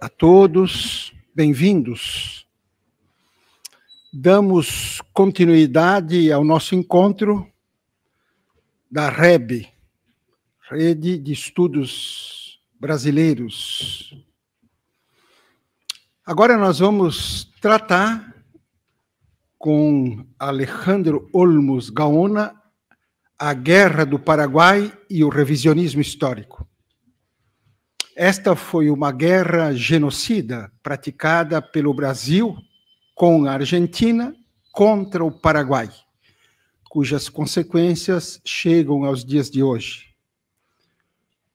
A todos, bem-vindos. Damos continuidade ao nosso encontro da REB, Rede de Estudos Brasileiros. Agora nós vamos tratar com Alejandro Olmos Gaona, A Guerra do Paraguai e o Revisionismo Histórico. Esta foi uma guerra genocida praticada pelo Brasil com a Argentina contra o Paraguai, cujas consequências chegam aos dias de hoje.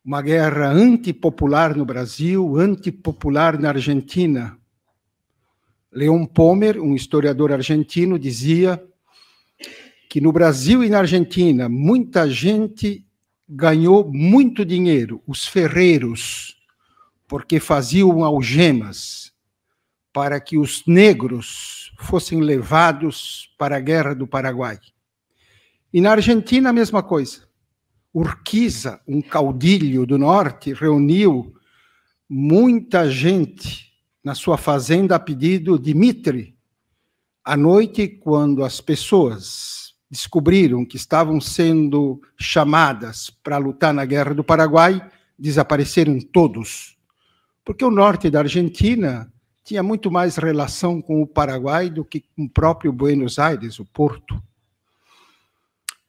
Uma guerra antipopular no Brasil, antipopular na Argentina, Leon Pomer, um historiador argentino, dizia que no Brasil e na Argentina muita gente ganhou muito dinheiro, os ferreiros, porque faziam algemas para que os negros fossem levados para a guerra do Paraguai. E na Argentina a mesma coisa. Urquiza, um caudilho do norte, reuniu muita gente na sua fazenda a pedido de Mitre. À noite, quando as pessoas descobriram que estavam sendo chamadas para lutar na Guerra do Paraguai, desapareceram todos. Porque o norte da Argentina tinha muito mais relação com o Paraguai do que com o próprio Buenos Aires, o porto.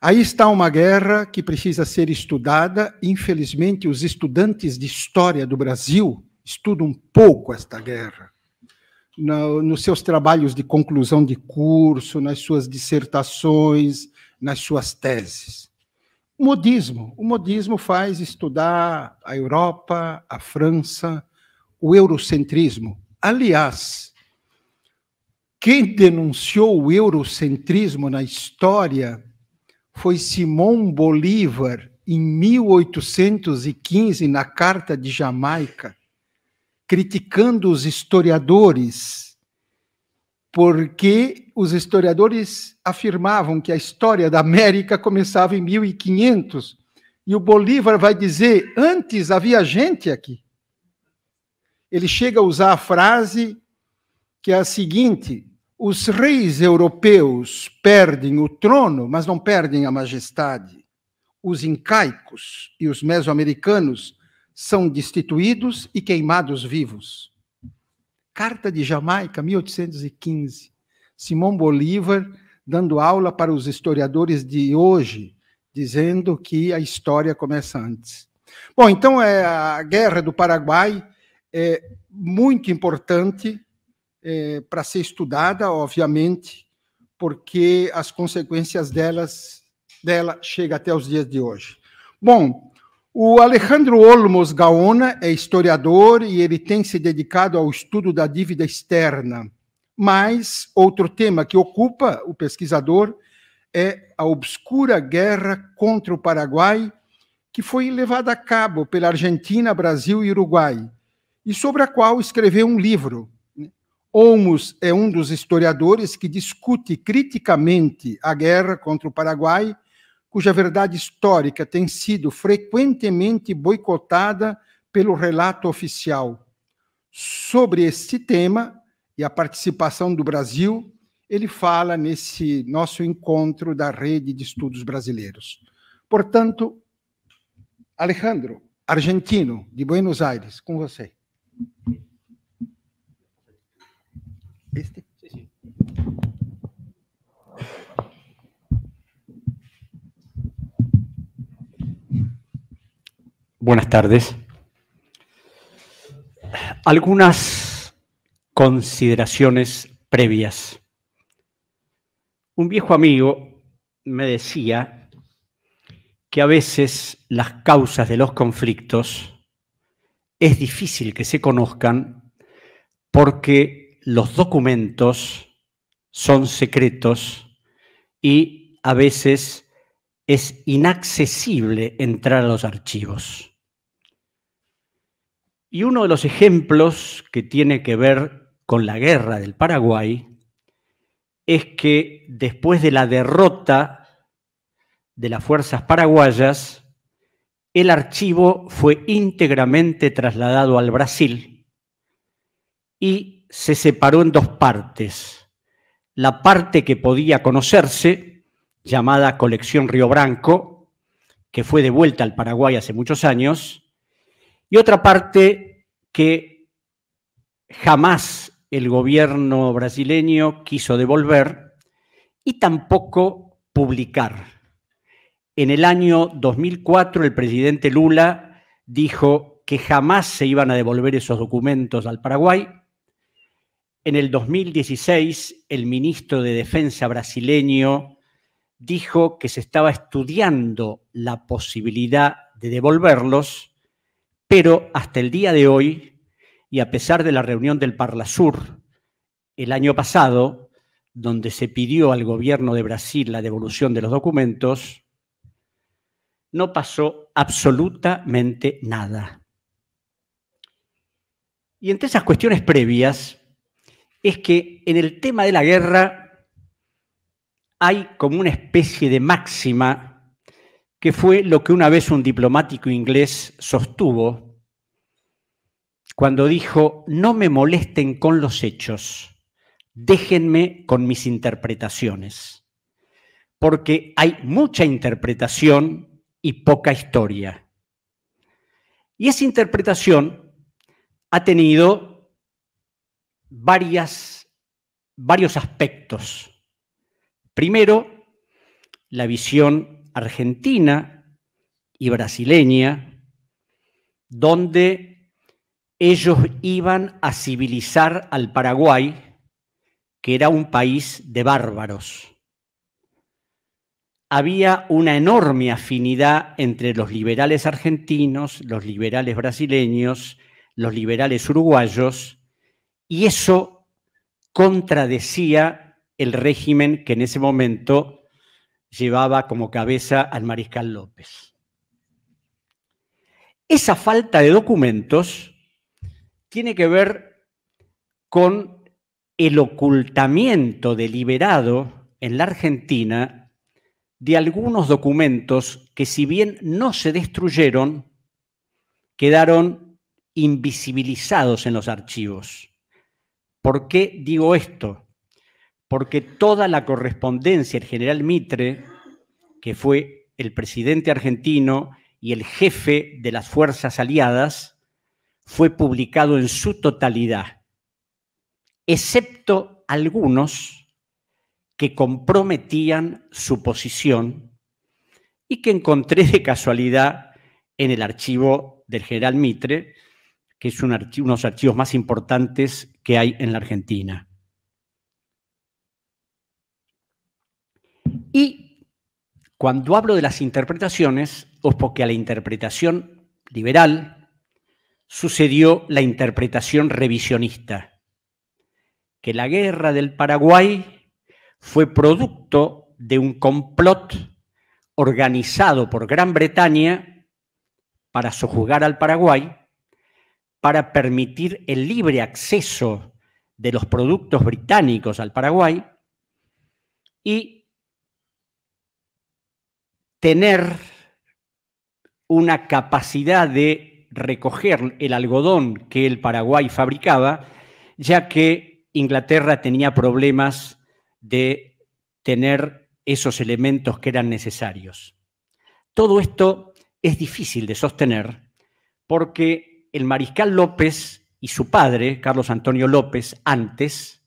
Aí está uma guerra que precisa ser estudada. Infelizmente, os estudantes de história do Brasil estuda um pouco esta guerra no, nos seus trabalhos de conclusão de curso, nas suas dissertações, nas suas teses. O modismo. O modismo faz estudar a Europa, a França, o eurocentrismo. Aliás, quem denunciou o eurocentrismo na história foi Simão Bolívar, em 1815, na Carta de Jamaica criticando os historiadores, porque os historiadores afirmavam que a história da América começava em 1500 e o Bolívar vai dizer: antes havia gente aqui. Ele chega a usar a frase que é a seguinte: os reis europeus perdem o trono, mas não perdem a majestade. Os incaicos e os mesoamericanos são destituídos e queimados vivos. Carta de Jamaica, 1815. Simão Bolívar dando aula para os historiadores de hoje, dizendo que a história começa antes. Bom, então é, a Guerra do Paraguai é muito importante é, para ser estudada, obviamente, porque as consequências delas dela chega até os dias de hoje. Bom, o Alejandro Olmos Gaona é historiador e ele tem se dedicado ao estudo da dívida externa. Mas outro tema que ocupa o pesquisador é a obscura guerra contra o Paraguai, que foi levada a cabo pela Argentina, Brasil e Uruguai, e sobre a qual escreveu um livro. Olmos é um dos historiadores que discute criticamente a guerra contra o Paraguai cuja verdade histórica tem sido frequentemente boicotada pelo relato oficial. Sobre este tema e a participação do Brasil, ele fala nesse nosso encontro da Rede de Estudos Brasileiros. Portanto, Alejandro, argentino, de Buenos Aires, com você. Este? Sim, sim. Buenas tardes. Algunas consideraciones previas. Un viejo amigo me decía que a veces las causas de los conflictos es difícil que se conozcan porque los documentos son secretos y a veces es inaccesible entrar a los archivos. Y uno de los ejemplos que tiene que ver con la guerra del Paraguay es que después de la derrota de las fuerzas paraguayas, el archivo fue íntegramente trasladado al Brasil y se separó en dos partes. La parte que podía conocerse, llamada Colección Río Branco, que fue devuelta al Paraguay hace muchos años, y otra parte que jamás el gobierno brasileño quiso devolver y tampoco publicar. En el año 2004 el presidente Lula dijo que jamás se iban a devolver esos documentos al Paraguay. En el 2016 el ministro de Defensa brasileño dijo que se estaba estudiando la posibilidad de devolverlos pero hasta el día de hoy, y a pesar de la reunión del Parlasur el año pasado, donde se pidió al gobierno de Brasil la devolución de los documentos, no pasó absolutamente nada. Y entre esas cuestiones previas es que en el tema de la guerra hay como una especie de máxima que fue lo que una vez un diplomático inglés sostuvo cuando dijo, no me molesten con los hechos, déjenme con mis interpretaciones, porque hay mucha interpretación y poca historia. Y esa interpretación ha tenido varios aspectos. Primero, la visión argentina y brasileña, donde ellos iban a civilizar al Paraguay, que era un país de bárbaros. Había una enorme afinidad entre los liberales argentinos, los liberales brasileños, los liberales uruguayos, y eso contradecía el régimen que en ese momento llevaba como cabeza al mariscal López. Esa falta de documentos tiene que ver con el ocultamiento deliberado en la Argentina de algunos documentos que si bien no se destruyeron, quedaron invisibilizados en los archivos. ¿Por qué digo esto? porque toda la correspondencia del general Mitre, que fue el presidente argentino y el jefe de las fuerzas aliadas, fue publicado en su totalidad, excepto algunos que comprometían su posición y que encontré de casualidad en el archivo del general Mitre, que es uno de los archivos más importantes que hay en la Argentina. Y cuando hablo de las interpretaciones, o porque a la interpretación liberal sucedió la interpretación revisionista, que la guerra del Paraguay fue producto de un complot organizado por Gran Bretaña para sojuzgar al Paraguay, para permitir el libre acceso de los productos británicos al Paraguay y tener una capacidad de recoger el algodón que el Paraguay fabricaba, ya que Inglaterra tenía problemas de tener esos elementos que eran necesarios. Todo esto es difícil de sostener porque el mariscal López y su padre, Carlos Antonio López, antes,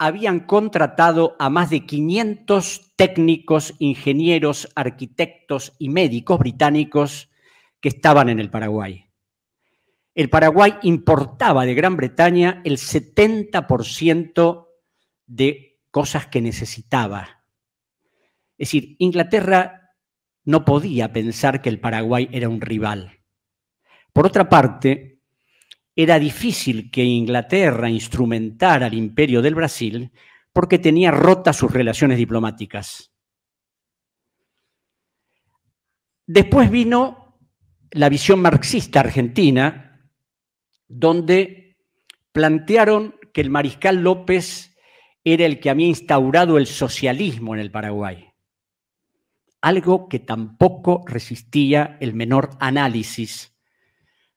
habían contratado a más de 500 técnicos, ingenieros, arquitectos y médicos británicos que estaban en el Paraguay. El Paraguay importaba de Gran Bretaña el 70% de cosas que necesitaba. Es decir, Inglaterra no podía pensar que el Paraguay era un rival. Por otra parte, era difícil que Inglaterra instrumentara al imperio del Brasil porque tenía rotas sus relaciones diplomáticas. Después vino la visión marxista argentina, donde plantearon que el mariscal López era el que había instaurado el socialismo en el Paraguay, algo que tampoco resistía el menor análisis,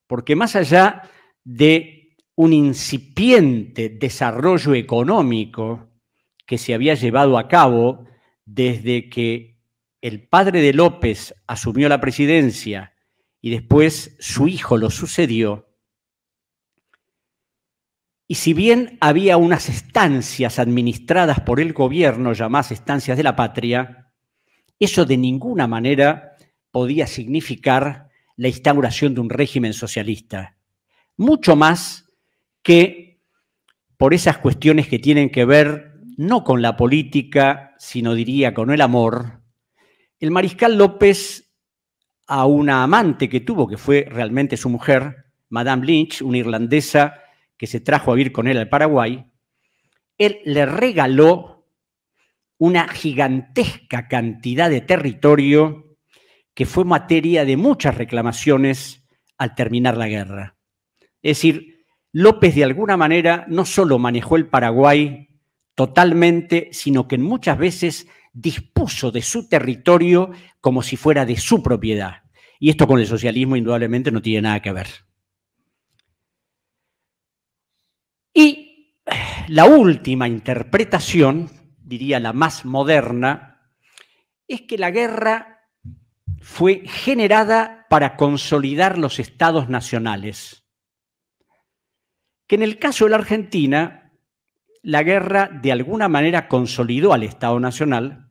porque más allá de un incipiente desarrollo económico que se había llevado a cabo desde que el padre de López asumió la presidencia y después su hijo lo sucedió. Y si bien había unas estancias administradas por el gobierno llamadas estancias de la patria, eso de ninguna manera podía significar la instauración de un régimen socialista mucho más que por esas cuestiones que tienen que ver no con la política, sino diría con el amor, el mariscal López a una amante que tuvo, que fue realmente su mujer, Madame Lynch, una irlandesa que se trajo a vivir con él al Paraguay, él le regaló una gigantesca cantidad de territorio que fue materia de muchas reclamaciones al terminar la guerra. Es decir, López de alguna manera no solo manejó el Paraguay totalmente, sino que muchas veces dispuso de su territorio como si fuera de su propiedad. Y esto con el socialismo indudablemente no tiene nada que ver. Y eh, la última interpretación, diría la más moderna, es que la guerra fue generada para consolidar los estados nacionales que en el caso de la Argentina, la guerra de alguna manera consolidó al Estado Nacional,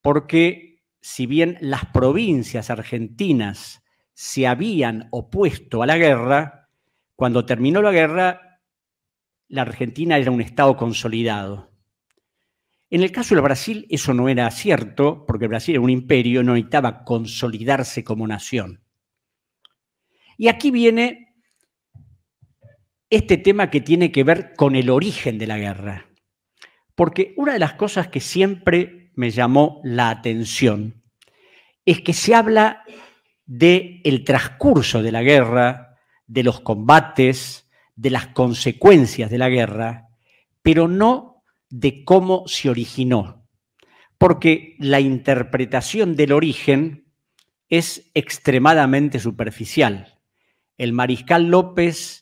porque si bien las provincias argentinas se habían opuesto a la guerra, cuando terminó la guerra, la Argentina era un Estado consolidado. En el caso del Brasil eso no era cierto, porque Brasil era un imperio, no necesitaba consolidarse como nación. Y aquí viene este tema que tiene que ver con el origen de la guerra. Porque una de las cosas que siempre me llamó la atención es que se habla del el transcurso de la guerra, de los combates, de las consecuencias de la guerra, pero no de cómo se originó. Porque la interpretación del origen es extremadamente superficial. El mariscal López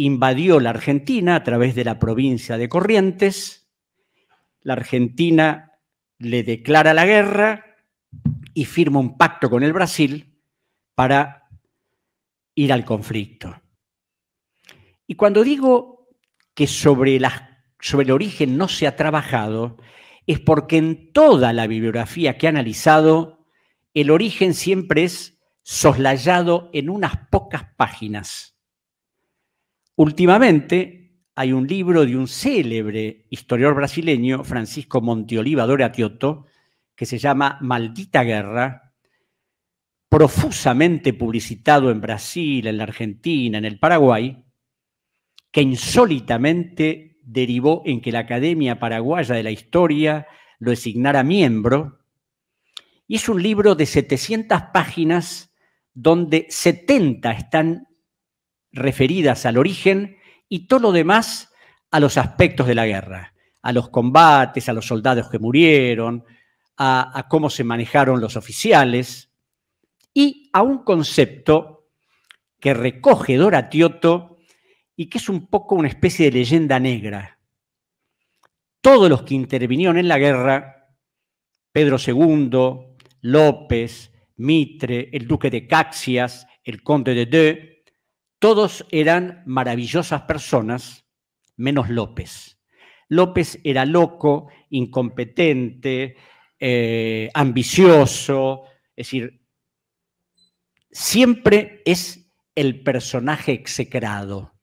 invadió la Argentina a través de la provincia de Corrientes, la Argentina le declara la guerra y firma un pacto con el Brasil para ir al conflicto. Y cuando digo que sobre, el origen no se ha trabajado, es porque en toda la bibliografía que he analizado, el origen siempre es soslayado en unas pocas páginas. Últimamente hay un libro de un célebre historiador brasileño, Francisco Dora Tioto, que se llama Maldita Guerra, profusamente publicitado en Brasil, en la Argentina, en el Paraguay, que insólitamente derivó en que la Academia Paraguaya de la Historia lo designara miembro. Y es un libro de 700 páginas donde 70 están referidas al origen y todo lo demás a los aspectos de la guerra, a los combates, a los soldados que murieron, a, cómo se manejaron los oficiales y a un concepto que recoge Doratioto y que es un poco una especie de leyenda negra. Todos los que intervinieron en la guerra, Pedro II, López, Mitre, el duque de Caxias, el conde de Deux, todos eran maravillosas personas, menos López. López era loco, incompetente, eh, ambicioso, es decir, siempre es el personaje execrado.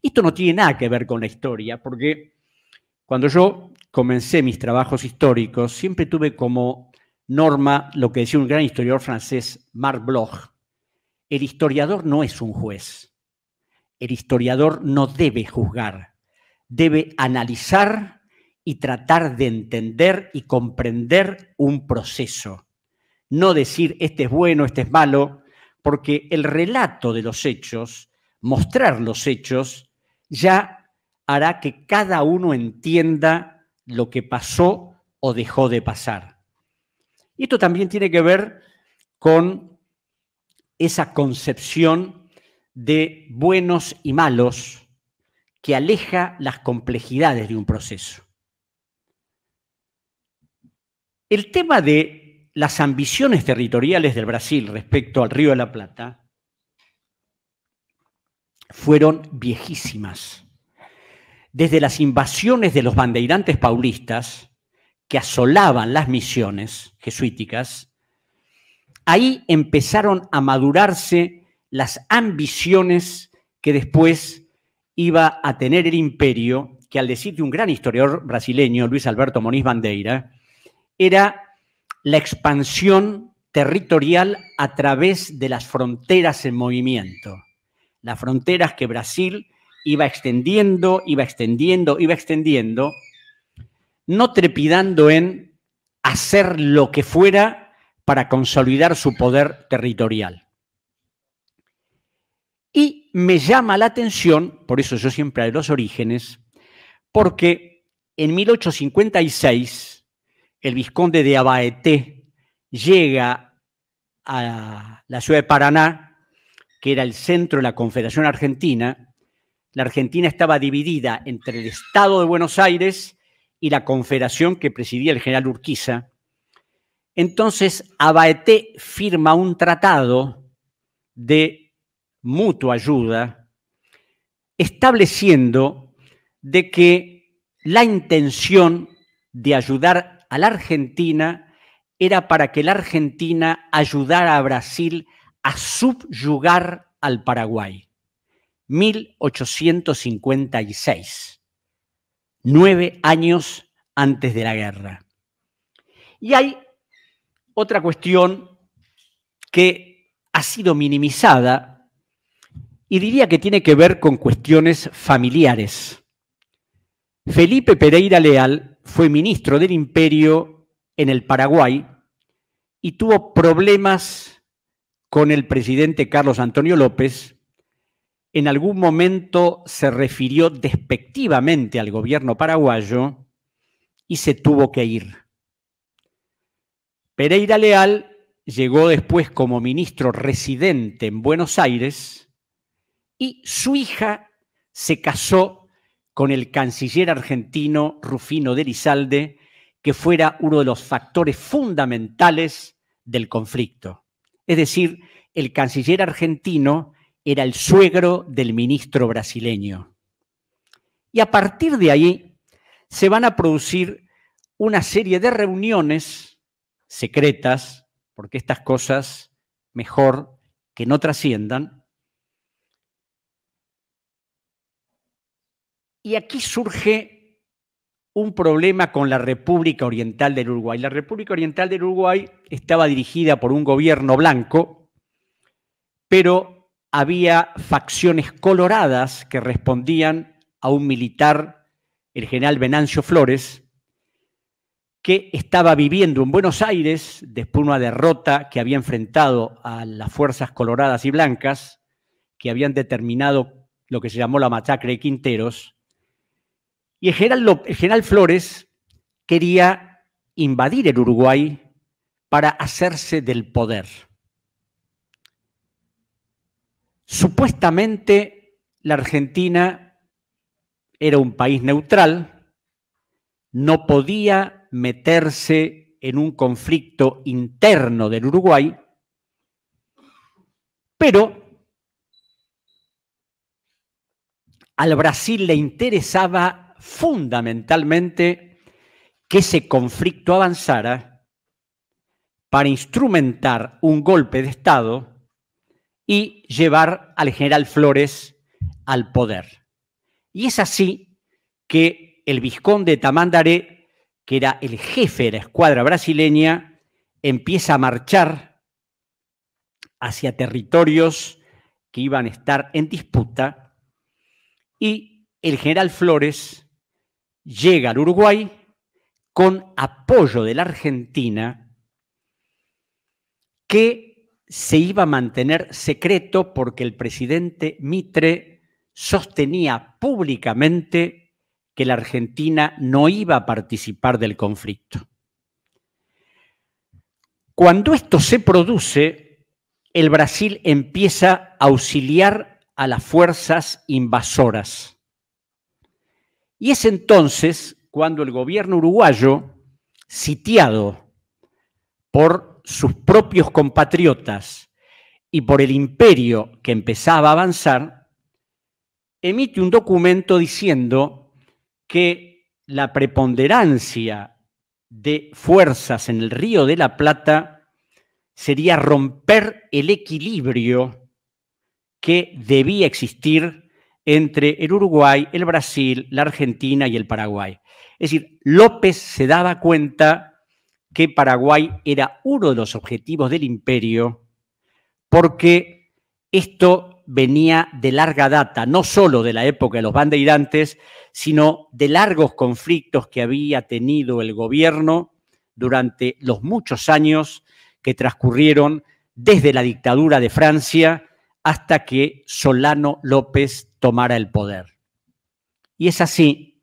Esto no tiene nada que ver con la historia, porque cuando yo comencé mis trabajos históricos, siempre tuve como norma lo que decía un gran historiador francés, Marc Bloch, el historiador no es un juez. El historiador no debe juzgar, debe analizar y tratar de entender y comprender un proceso. No decir este es bueno, este es malo, porque el relato de los hechos, mostrar los hechos, ya hará que cada uno entienda lo que pasó o dejó de pasar. Y esto también tiene que ver con esa concepción de buenos y malos que aleja las complejidades de un proceso. El tema de las ambiciones territoriales del Brasil respecto al Río de la Plata fueron viejísimas. Desde las invasiones de los bandeirantes paulistas que asolaban las misiones jesuíticas Ahí empezaron a madurarse las ambiciones que después iba a tener el imperio, que al decir de un gran historiador brasileño, Luis Alberto Moniz Bandeira, era la expansión territorial a través de las fronteras en movimiento. Las fronteras que Brasil iba extendiendo, iba extendiendo, iba extendiendo, no trepidando en hacer lo que fuera para consolidar su poder territorial. Y me llama la atención, por eso yo siempre de los orígenes, porque en 1856 el vizconde de Abaeté llega a la ciudad de Paraná, que era el centro de la Confederación Argentina. La Argentina estaba dividida entre el Estado de Buenos Aires y la Confederación que presidía el general Urquiza entonces, Abaeté firma un tratado de mutua ayuda, estableciendo de que la intención de ayudar a la Argentina era para que la Argentina ayudara a Brasil a subyugar al Paraguay. 1856, nueve años antes de la guerra. Y hay otra cuestión que ha sido minimizada y diría que tiene que ver con cuestiones familiares. Felipe Pereira Leal fue ministro del imperio en el Paraguay y tuvo problemas con el presidente Carlos Antonio López. En algún momento se refirió despectivamente al gobierno paraguayo y se tuvo que ir. Pereira Leal llegó después como ministro residente en Buenos Aires y su hija se casó con el canciller argentino Rufino de que fuera uno de los factores fundamentales del conflicto. Es decir, el canciller argentino era el suegro del ministro brasileño. Y a partir de ahí se van a producir una serie de reuniones secretas, porque estas cosas mejor que no trasciendan. Y aquí surge un problema con la República Oriental del Uruguay. La República Oriental del Uruguay estaba dirigida por un gobierno blanco, pero había facciones coloradas que respondían a un militar, el general Venancio Flores, que estaba viviendo en Buenos Aires después de una derrota que había enfrentado a las fuerzas coloradas y blancas, que habían determinado lo que se llamó la masacre de Quinteros, y el general, el general Flores quería invadir el Uruguay para hacerse del poder. Supuestamente la Argentina era un país neutral, no podía meterse en un conflicto interno del Uruguay, pero al Brasil le interesaba fundamentalmente que ese conflicto avanzara para instrumentar un golpe de Estado y llevar al general Flores al poder. Y es así que el vizconde Tamandaré que era el jefe de la escuadra brasileña, empieza a marchar hacia territorios que iban a estar en disputa y el general Flores llega al Uruguay con apoyo de la Argentina que se iba a mantener secreto porque el presidente Mitre sostenía públicamente que la Argentina no iba a participar del conflicto. Cuando esto se produce, el Brasil empieza a auxiliar a las fuerzas invasoras. Y es entonces cuando el gobierno uruguayo, sitiado por sus propios compatriotas y por el imperio que empezaba a avanzar, emite un documento diciendo que la preponderancia de fuerzas en el río de la Plata sería romper el equilibrio que debía existir entre el Uruguay, el Brasil, la Argentina y el Paraguay. Es decir, López se daba cuenta que Paraguay era uno de los objetivos del imperio porque esto venía de larga data, no solo de la época de los bandeirantes, sino de largos conflictos que había tenido el gobierno durante los muchos años que transcurrieron desde la dictadura de Francia hasta que Solano López tomara el poder. Y es así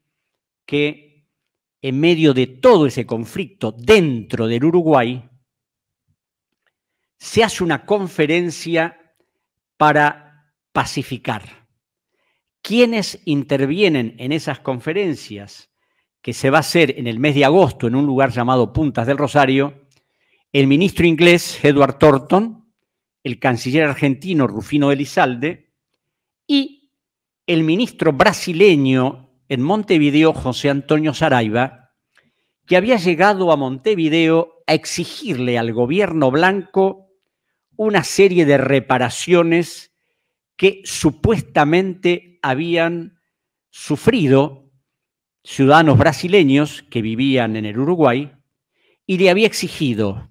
que en medio de todo ese conflicto dentro del Uruguay, se hace una conferencia para pacificar. Quienes intervienen en esas conferencias que se va a hacer en el mes de agosto en un lugar llamado Puntas del Rosario? El ministro inglés Edward Thornton, el canciller argentino Rufino Elizalde y el ministro brasileño en Montevideo José Antonio Saraiva, que había llegado a Montevideo a exigirle al gobierno blanco una serie de reparaciones que supuestamente habían sufrido ciudadanos brasileños que vivían en el Uruguay y le había exigido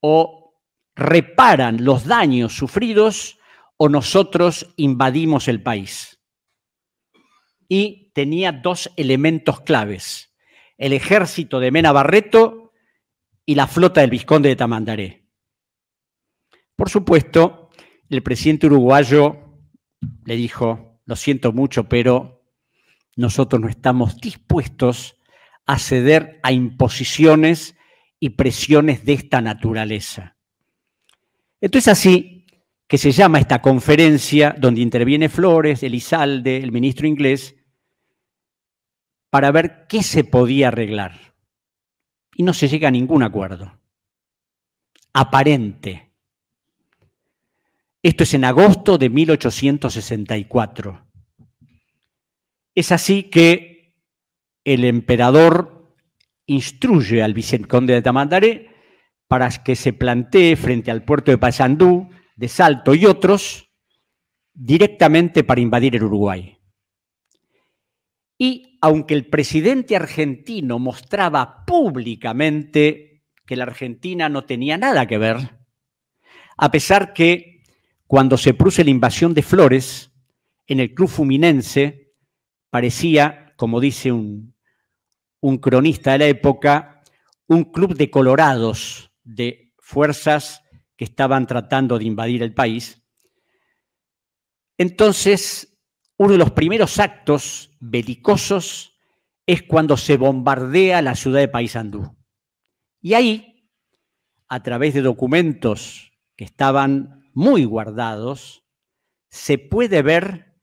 o reparan los daños sufridos o nosotros invadimos el país. Y tenía dos elementos claves, el ejército de Mena Barreto y la flota del Visconde de Tamandaré. Por supuesto, el presidente uruguayo le dijo, lo siento mucho, pero nosotros no estamos dispuestos a ceder a imposiciones y presiones de esta naturaleza. Entonces así que se llama esta conferencia donde interviene Flores, Elizalde, el ministro inglés, para ver qué se podía arreglar. Y no se llega a ningún acuerdo. Aparente esto es en agosto de 1864. Es así que el emperador instruye al Vicenconde de Tamandaré para que se plantee frente al puerto de Paysandú, de Salto y otros, directamente para invadir el Uruguay. Y aunque el presidente argentino mostraba públicamente que la Argentina no tenía nada que ver, a pesar que cuando se produce la invasión de Flores en el club fuminense, parecía, como dice un, cronista de la época, un club de colorados, de fuerzas que estaban tratando de invadir el país. Entonces, uno de los primeros actos belicosos es cuando se bombardea la ciudad de Paysandú. Y ahí, a través de documentos que estaban muy guardados, se puede ver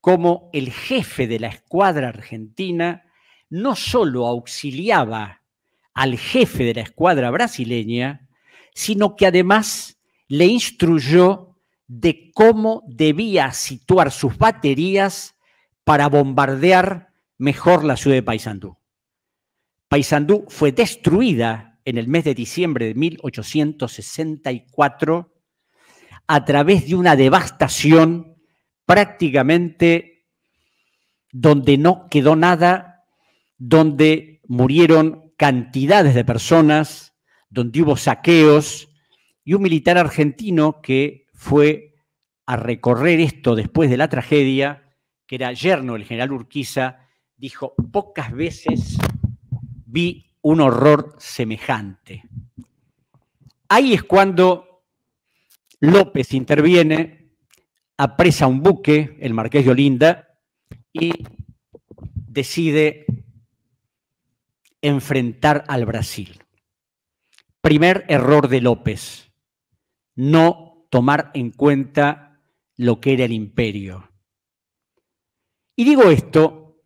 cómo el jefe de la escuadra argentina no solo auxiliaba al jefe de la escuadra brasileña, sino que además le instruyó de cómo debía situar sus baterías para bombardear mejor la ciudad de Paysandú. Paysandú fue destruida en el mes de diciembre de 1864 a través de una devastación prácticamente donde no quedó nada, donde murieron cantidades de personas, donde hubo saqueos, y un militar argentino que fue a recorrer esto después de la tragedia, que era yerno el general Urquiza, dijo, pocas veces vi un horror semejante. Ahí es cuando López interviene, apresa un buque, el marqués de Olinda, y decide enfrentar al Brasil. Primer error de López, no tomar en cuenta lo que era el imperio. Y digo esto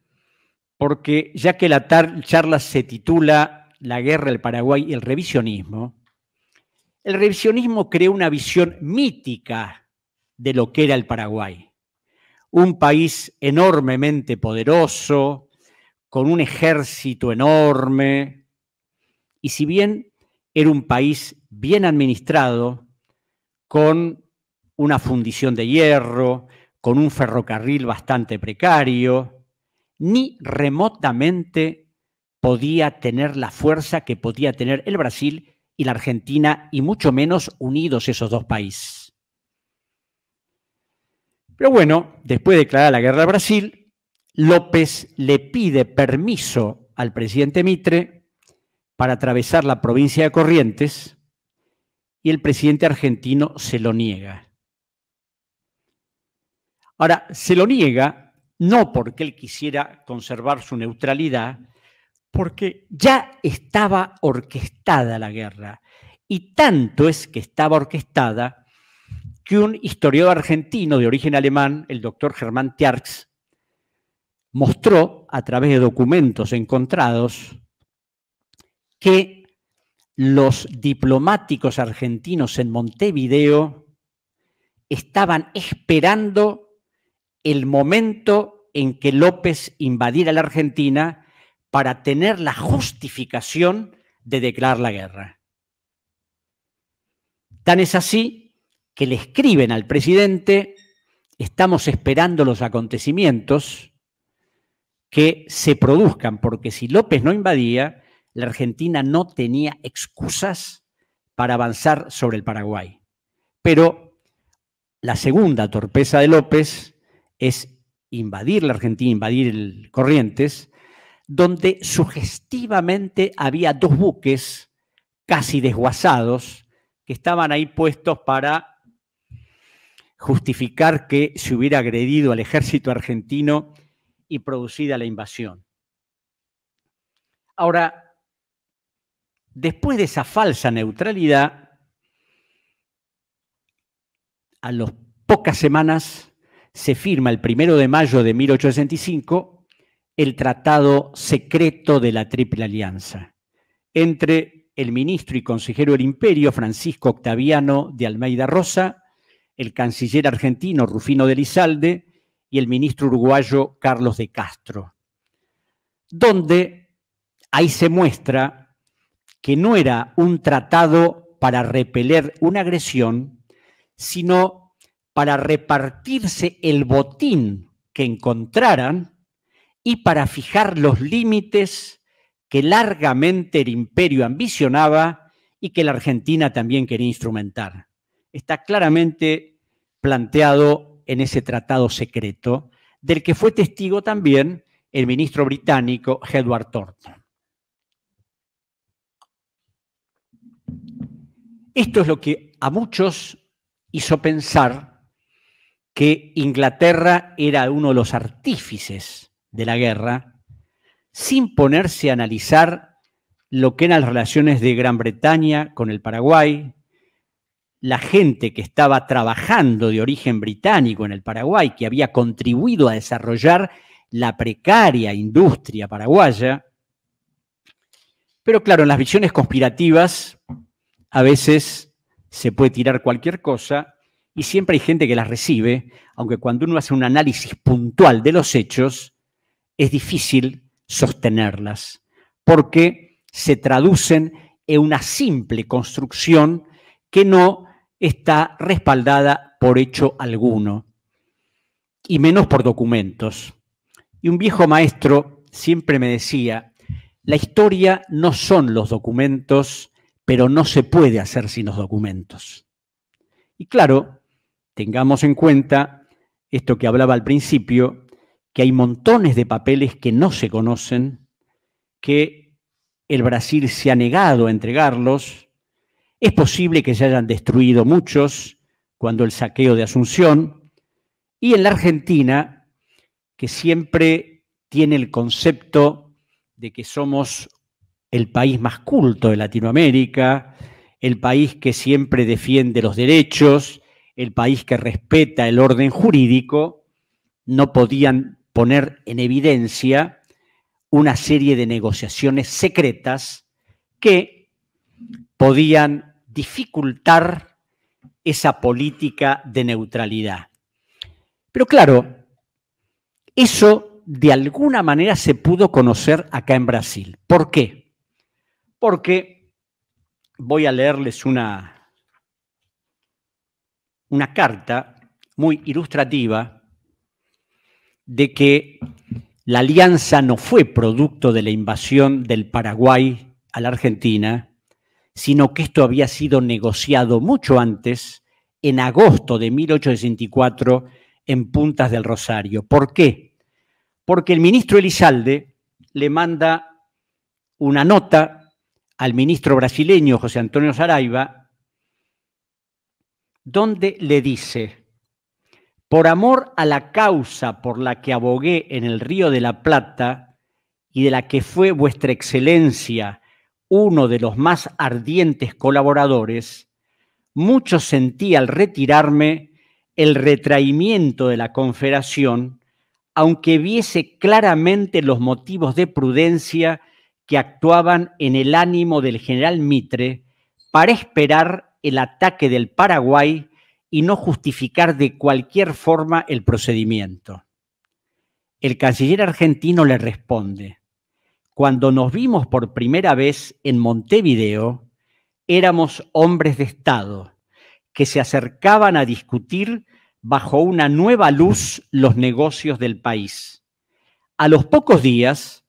porque ya que la charla se titula La guerra del Paraguay y el revisionismo, el revisionismo creó una visión mítica de lo que era el Paraguay, un país enormemente poderoso, con un ejército enorme, y si bien era un país bien administrado, con una fundición de hierro, con un ferrocarril bastante precario, ni remotamente podía tener la fuerza que podía tener el Brasil y la Argentina y mucho menos unidos esos dos países. Pero bueno, después de declarar la guerra a Brasil, López le pide permiso al presidente Mitre para atravesar la provincia de Corrientes y el presidente argentino se lo niega. Ahora, se lo niega no porque él quisiera conservar su neutralidad, porque ya estaba orquestada la guerra. Y tanto es que estaba orquestada que un historiador argentino de origen alemán, el doctor Germán Tiarx, mostró a través de documentos encontrados que los diplomáticos argentinos en Montevideo estaban esperando el momento en que López invadiera la Argentina para tener la justificación de declarar la guerra. Tan es así que le escriben al presidente, estamos esperando los acontecimientos que se produzcan, porque si López no invadía, la Argentina no tenía excusas para avanzar sobre el Paraguay. Pero la segunda torpeza de López es invadir la Argentina, invadir el Corrientes, donde sugestivamente había dos buques casi desguazados que estaban ahí puestos para justificar que se hubiera agredido al ejército argentino y producida la invasión. Ahora, después de esa falsa neutralidad, a las pocas semanas se firma el primero de mayo de 1865 el tratado secreto de la Triple Alianza entre el ministro y consejero del imperio, Francisco Octaviano de Almeida Rosa, el canciller argentino Rufino de Lizalde y el ministro uruguayo Carlos de Castro, donde ahí se muestra que no era un tratado para repeler una agresión, sino para repartirse el botín que encontraran y para fijar los límites que largamente el imperio ambicionaba y que la Argentina también quería instrumentar. Está claramente planteado en ese tratado secreto, del que fue testigo también el ministro británico Edward Thornton. Esto es lo que a muchos hizo pensar que Inglaterra era uno de los artífices de la guerra sin ponerse a analizar lo que eran las relaciones de Gran Bretaña con el Paraguay, la gente que estaba trabajando de origen británico en el Paraguay, que había contribuido a desarrollar la precaria industria paraguaya. Pero claro, en las visiones conspirativas a veces se puede tirar cualquier cosa y siempre hay gente que las recibe, aunque cuando uno hace un análisis puntual de los hechos, es difícil sostenerlas porque se traducen en una simple construcción que no está respaldada por hecho alguno y menos por documentos. Y un viejo maestro siempre me decía, la historia no son los documentos, pero no se puede hacer sin los documentos. Y claro, tengamos en cuenta esto que hablaba al principio, que hay montones de papeles que no se conocen, que el Brasil se ha negado a entregarlos, es posible que se hayan destruido muchos cuando el saqueo de Asunción, y en la Argentina, que siempre tiene el concepto de que somos el país más culto de Latinoamérica, el país que siempre defiende los derechos, el país que respeta el orden jurídico, no podían poner en evidencia una serie de negociaciones secretas que podían dificultar esa política de neutralidad. Pero claro, eso de alguna manera se pudo conocer acá en Brasil. ¿Por qué? Porque voy a leerles una, una carta muy ilustrativa de que la alianza no fue producto de la invasión del Paraguay a la Argentina, sino que esto había sido negociado mucho antes, en agosto de 1864, en Puntas del Rosario. ¿Por qué? Porque el ministro Elizalde le manda una nota al ministro brasileño José Antonio Saraiva, donde le dice, por amor a la causa por la que abogué en el Río de la Plata y de la que fue vuestra excelencia uno de los más ardientes colaboradores, mucho sentí al retirarme el retraimiento de la Confederación, aunque viese claramente los motivos de prudencia que actuaban en el ánimo del general Mitre para esperar el ataque del Paraguay y no justificar de cualquier forma el procedimiento. El canciller argentino le responde, cuando nos vimos por primera vez en Montevideo, éramos hombres de Estado que se acercaban a discutir bajo una nueva luz los negocios del país. A los pocos días,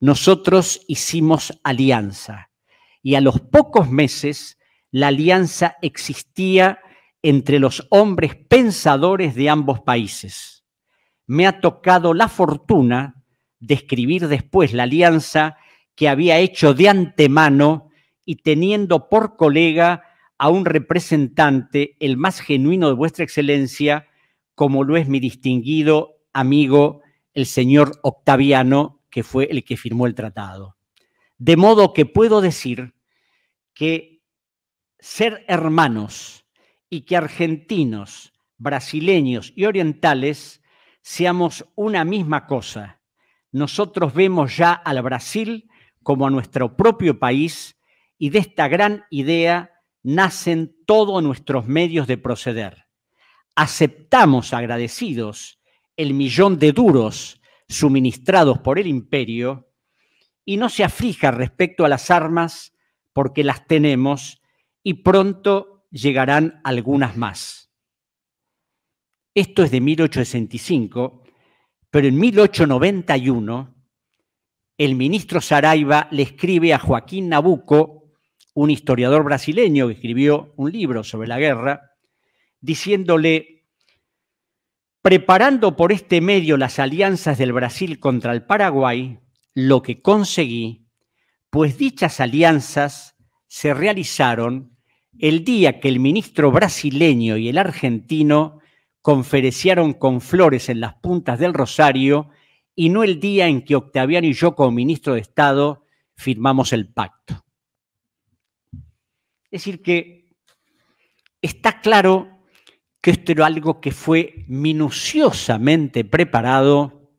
nosotros hicimos alianza y a los pocos meses la alianza existía entre los hombres pensadores de ambos países. Me ha tocado la fortuna de escribir después la alianza que había hecho de antemano y teniendo por colega a un representante, el más genuino de vuestra excelencia, como lo es mi distinguido amigo, el señor Octaviano, que fue el que firmó el tratado. De modo que puedo decir que ser hermanos, y que argentinos, brasileños y orientales seamos una misma cosa. Nosotros vemos ya al Brasil como a nuestro propio país y de esta gran idea nacen todos nuestros medios de proceder. Aceptamos agradecidos el millón de duros suministrados por el imperio y no se aflija respecto a las armas porque las tenemos y pronto llegarán algunas más. Esto es de 1865, pero en 1891 el ministro Saraiva le escribe a Joaquín Nabuco, un historiador brasileño que escribió un libro sobre la guerra, diciéndole, preparando por este medio las alianzas del Brasil contra el Paraguay, lo que conseguí, pues dichas alianzas se realizaron el día que el ministro brasileño y el argentino conferenciaron con flores en las puntas del rosario y no el día en que Octaviano y yo como ministro de Estado firmamos el pacto. Es decir, que está claro que esto era algo que fue minuciosamente preparado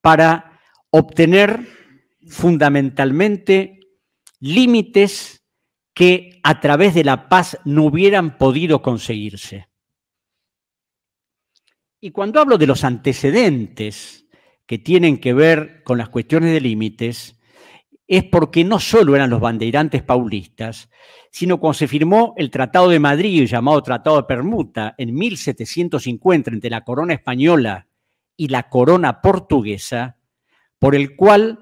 para obtener fundamentalmente límites que a través de la paz no hubieran podido conseguirse. Y cuando hablo de los antecedentes que tienen que ver con las cuestiones de límites, es porque no solo eran los bandeirantes paulistas, sino cuando se firmó el Tratado de Madrid, llamado Tratado de Permuta, en 1750 entre la corona española y la corona portuguesa, por el cual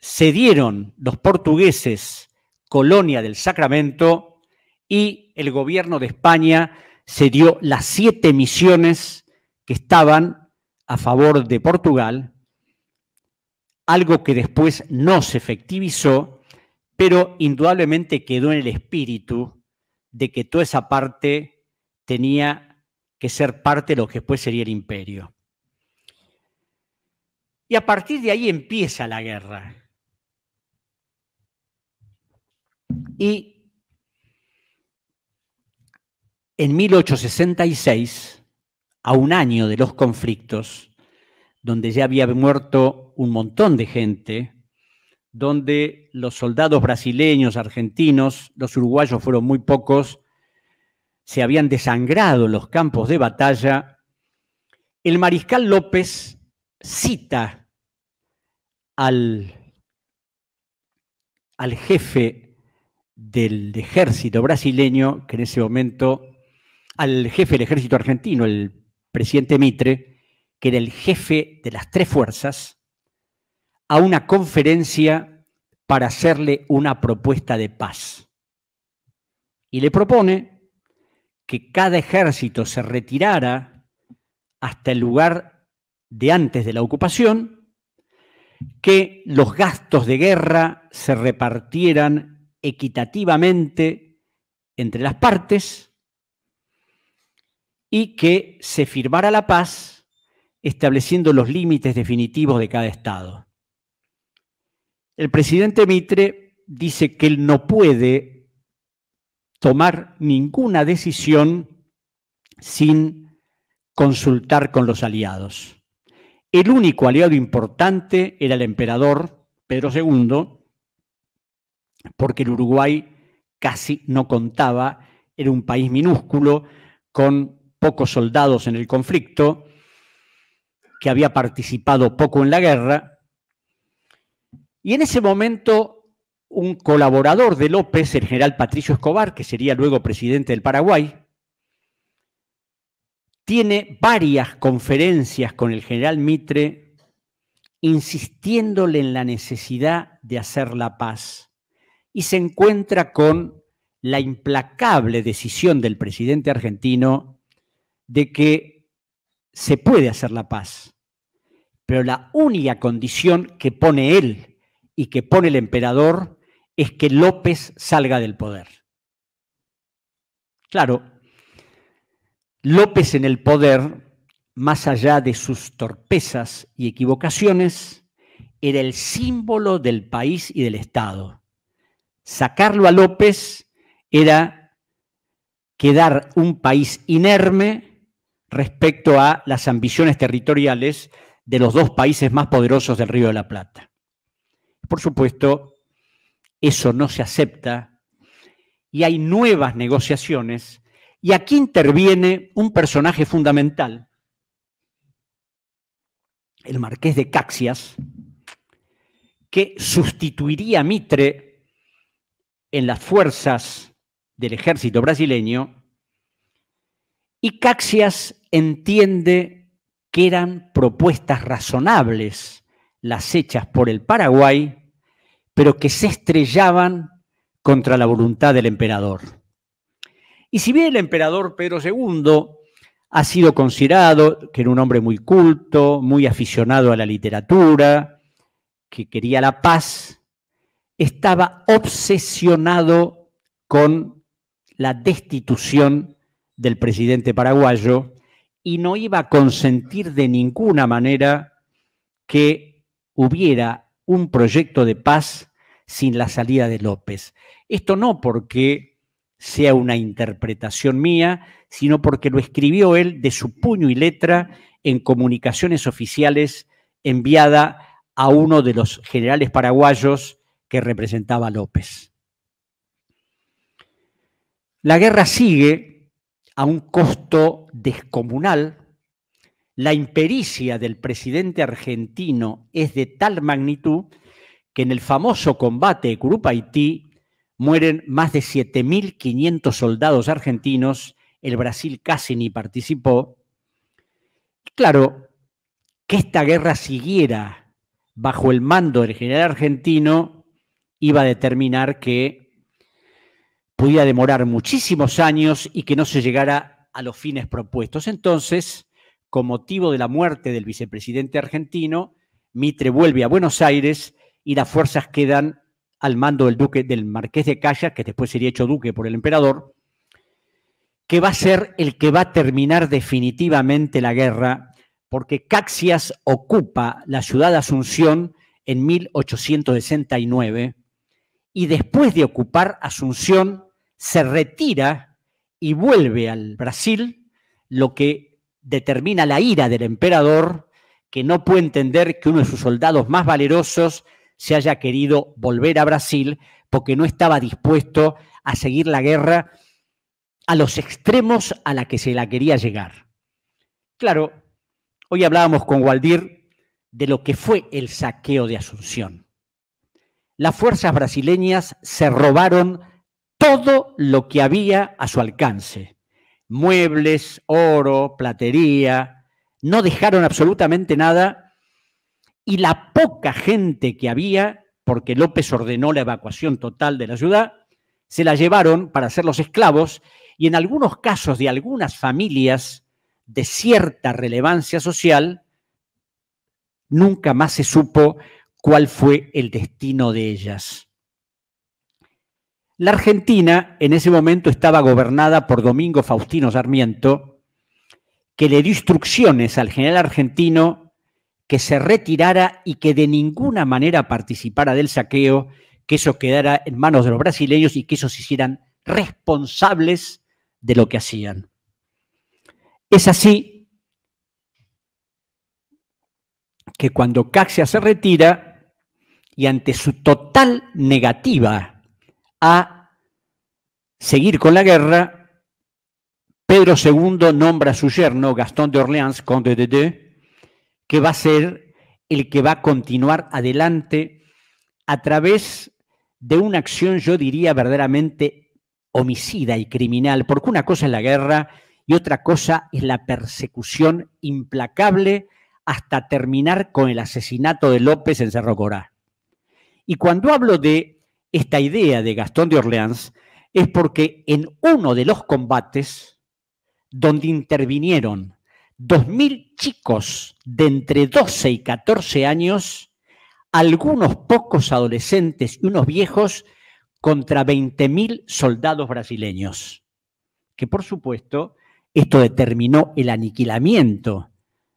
cedieron los portugueses colonia del Sacramento, y el gobierno de España se dio las siete misiones que estaban a favor de Portugal, algo que después no se efectivizó, pero indudablemente quedó en el espíritu de que toda esa parte tenía que ser parte de lo que después sería el imperio. Y a partir de ahí empieza la guerra. Y en 1866, a un año de los conflictos, donde ya había muerto un montón de gente, donde los soldados brasileños, argentinos, los uruguayos fueron muy pocos, se habían desangrado los campos de batalla, el mariscal López cita al, al jefe del ejército brasileño, que en ese momento, al jefe del ejército argentino, el presidente Mitre, que era el jefe de las tres fuerzas, a una conferencia para hacerle una propuesta de paz. Y le propone que cada ejército se retirara hasta el lugar de antes de la ocupación, que los gastos de guerra se repartieran equitativamente entre las partes y que se firmara la paz estableciendo los límites definitivos de cada Estado. El presidente Mitre dice que él no puede tomar ninguna decisión sin consultar con los aliados. El único aliado importante era el emperador Pedro II, porque el Uruguay casi no contaba, era un país minúsculo, con pocos soldados en el conflicto, que había participado poco en la guerra. Y en ese momento, un colaborador de López, el general Patricio Escobar, que sería luego presidente del Paraguay, tiene varias conferencias con el general Mitre insistiéndole en la necesidad de hacer la paz y se encuentra con la implacable decisión del presidente argentino de que se puede hacer la paz, pero la única condición que pone él y que pone el emperador es que López salga del poder. Claro, López en el poder, más allá de sus torpezas y equivocaciones, era el símbolo del país y del Estado. Sacarlo a López era quedar un país inerme respecto a las ambiciones territoriales de los dos países más poderosos del Río de la Plata. Por supuesto, eso no se acepta y hay nuevas negociaciones y aquí interviene un personaje fundamental, el marqués de Caxias, que sustituiría a Mitre en las fuerzas del ejército brasileño y Caxias entiende que eran propuestas razonables las hechas por el Paraguay, pero que se estrellaban contra la voluntad del emperador. Y si bien el emperador Pedro II ha sido considerado que era un hombre muy culto, muy aficionado a la literatura, que quería la paz, estaba obsesionado con la destitución del presidente paraguayo y no iba a consentir de ninguna manera que hubiera un proyecto de paz sin la salida de López. Esto no porque sea una interpretación mía, sino porque lo escribió él de su puño y letra en comunicaciones oficiales enviada a uno de los generales paraguayos que representaba López. La guerra sigue a un costo descomunal. La impericia del presidente argentino es de tal magnitud que en el famoso combate de Curupa-Haití mueren más de 7.500 soldados argentinos. El Brasil casi ni participó. Claro, que esta guerra siguiera bajo el mando del general argentino iba a determinar que podía demorar muchísimos años y que no se llegara a los fines propuestos. Entonces, con motivo de la muerte del vicepresidente argentino, Mitre vuelve a Buenos Aires y las fuerzas quedan al mando del duque del marqués de Calla, que después sería hecho duque por el emperador, que va a ser el que va a terminar definitivamente la guerra, porque Caxias ocupa la ciudad de Asunción en 1869 y después de ocupar Asunción se retira y vuelve al Brasil, lo que determina la ira del emperador, que no puede entender que uno de sus soldados más valerosos se haya querido volver a Brasil porque no estaba dispuesto a seguir la guerra a los extremos a la que se la quería llegar. Claro, hoy hablábamos con Waldir de lo que fue el saqueo de Asunción las fuerzas brasileñas se robaron todo lo que había a su alcance. Muebles, oro, platería, no dejaron absolutamente nada y la poca gente que había, porque López ordenó la evacuación total de la ciudad, se la llevaron para ser los esclavos y en algunos casos de algunas familias de cierta relevancia social, nunca más se supo cuál fue el destino de ellas. La Argentina en ese momento estaba gobernada por Domingo Faustino Sarmiento, que le dio instrucciones al general argentino que se retirara y que de ninguna manera participara del saqueo, que eso quedara en manos de los brasileños y que ellos se hicieran responsables de lo que hacían. Es así que cuando Caxia se retira, y ante su total negativa a seguir con la guerra, Pedro II nombra a su yerno, Gastón de Orleans, conde de Deux, que va a ser el que va a continuar adelante a través de una acción, yo diría, verdaderamente homicida y criminal, porque una cosa es la guerra y otra cosa es la persecución implacable hasta terminar con el asesinato de López en Cerro Corá. Y cuando hablo de esta idea de Gastón de Orleans, es porque en uno de los combates donde intervinieron 2.000 chicos de entre 12 y 14 años, algunos pocos adolescentes y unos viejos contra 20.000 soldados brasileños. Que por supuesto, esto determinó el aniquilamiento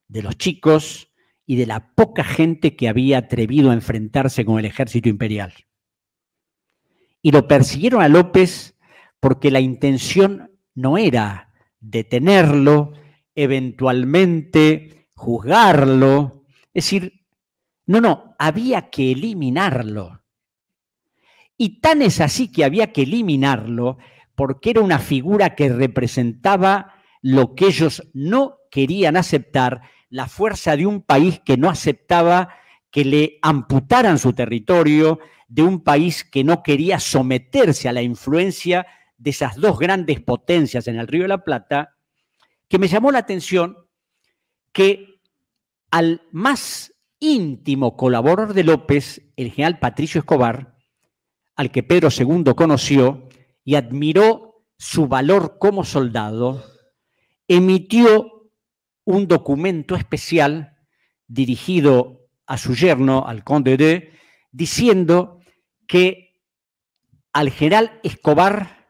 de los chicos, y de la poca gente que había atrevido a enfrentarse con el ejército imperial. Y lo persiguieron a López porque la intención no era detenerlo, eventualmente juzgarlo, es decir, no, no, había que eliminarlo. Y tan es así que había que eliminarlo porque era una figura que representaba lo que ellos no querían aceptar la fuerza de un país que no aceptaba que le amputaran su territorio, de un país que no quería someterse a la influencia de esas dos grandes potencias en el Río de la Plata, que me llamó la atención que al más íntimo colaborador de López, el general Patricio Escobar, al que Pedro II conoció y admiró su valor como soldado, emitió un documento especial dirigido a su yerno, al conde de, diciendo que al general Escobar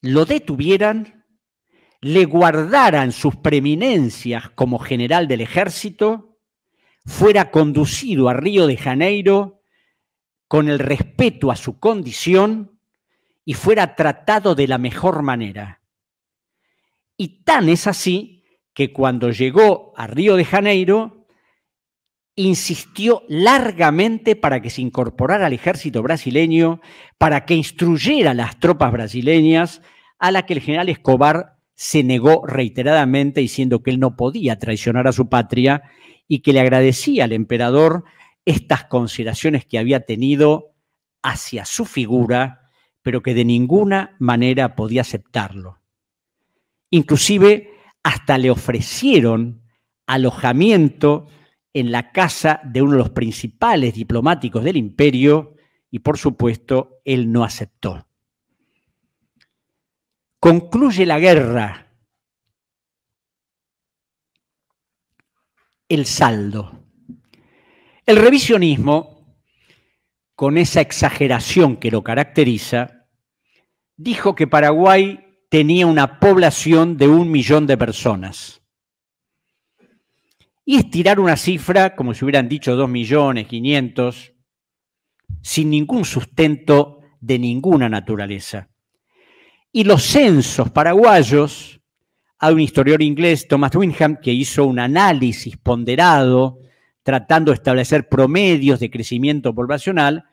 lo detuvieran, le guardaran sus preeminencias como general del ejército, fuera conducido a Río de Janeiro con el respeto a su condición y fuera tratado de la mejor manera. Y tan es así que cuando llegó a Río de Janeiro, insistió largamente para que se incorporara al ejército brasileño, para que instruyera a las tropas brasileñas, a la que el general Escobar se negó reiteradamente diciendo que él no podía traicionar a su patria y que le agradecía al emperador estas consideraciones que había tenido hacia su figura, pero que de ninguna manera podía aceptarlo. Inclusive hasta le ofrecieron alojamiento en la casa de uno de los principales diplomáticos del imperio y por supuesto él no aceptó. Concluye la guerra. El saldo. El revisionismo, con esa exageración que lo caracteriza, dijo que Paraguay tenía una población de un millón de personas. Y estirar una cifra, como si hubieran dicho 2 millones, 500, sin ningún sustento de ninguna naturaleza. Y los censos paraguayos, hay un historiador inglés, Thomas Winham, que hizo un análisis ponderado tratando de establecer promedios de crecimiento poblacional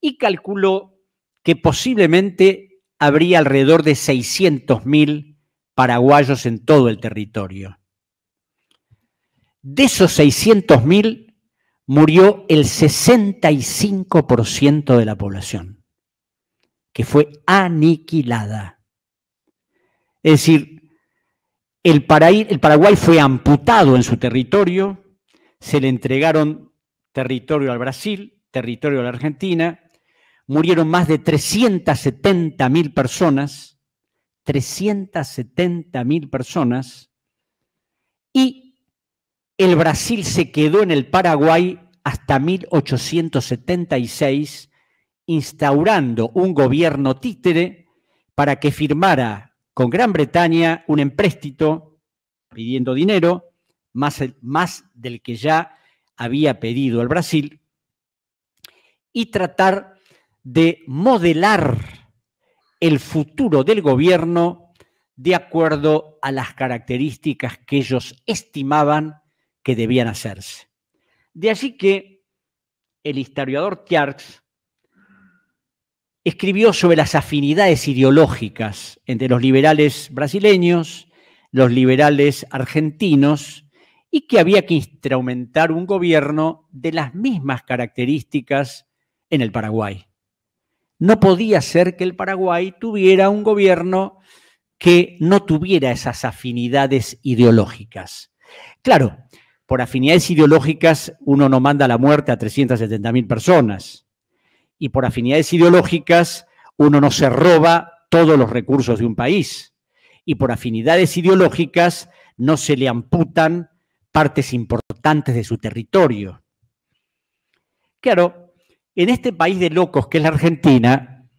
y calculó que posiblemente habría alrededor de 600.000 paraguayos en todo el territorio. De esos 600.000 murió el 65% de la población, que fue aniquilada. Es decir, el, el Paraguay fue amputado en su territorio, se le entregaron territorio al Brasil, territorio a la Argentina, murieron más de 370 mil personas, 370 mil personas, y el Brasil se quedó en el Paraguay hasta 1876, instaurando un gobierno títere para que firmara con Gran Bretaña un empréstito pidiendo dinero, más, más del que ya había pedido el Brasil, y tratar de modelar el futuro del gobierno de acuerdo a las características que ellos estimaban que debían hacerse. De allí que el historiador Tiarx escribió sobre las afinidades ideológicas entre los liberales brasileños, los liberales argentinos, y que había que instrumentar un gobierno de las mismas características en el Paraguay no podía ser que el Paraguay tuviera un gobierno que no tuviera esas afinidades ideológicas. Claro, por afinidades ideológicas uno no manda la muerte a 370.000 personas y por afinidades ideológicas uno no se roba todos los recursos de un país y por afinidades ideológicas no se le amputan partes importantes de su territorio. Claro, en este país de locos que es la Argentina,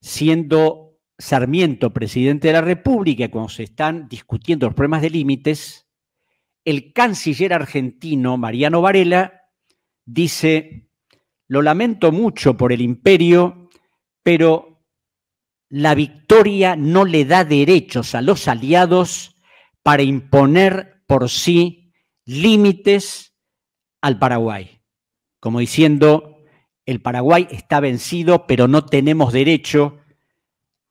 siendo Sarmiento presidente de la República, cuando se están discutiendo los problemas de límites, el canciller argentino Mariano Varela dice, lo lamento mucho por el imperio, pero la victoria no le da derechos a los aliados para imponer por sí límites al Paraguay, como diciendo, el Paraguay está vencido, pero no tenemos derecho,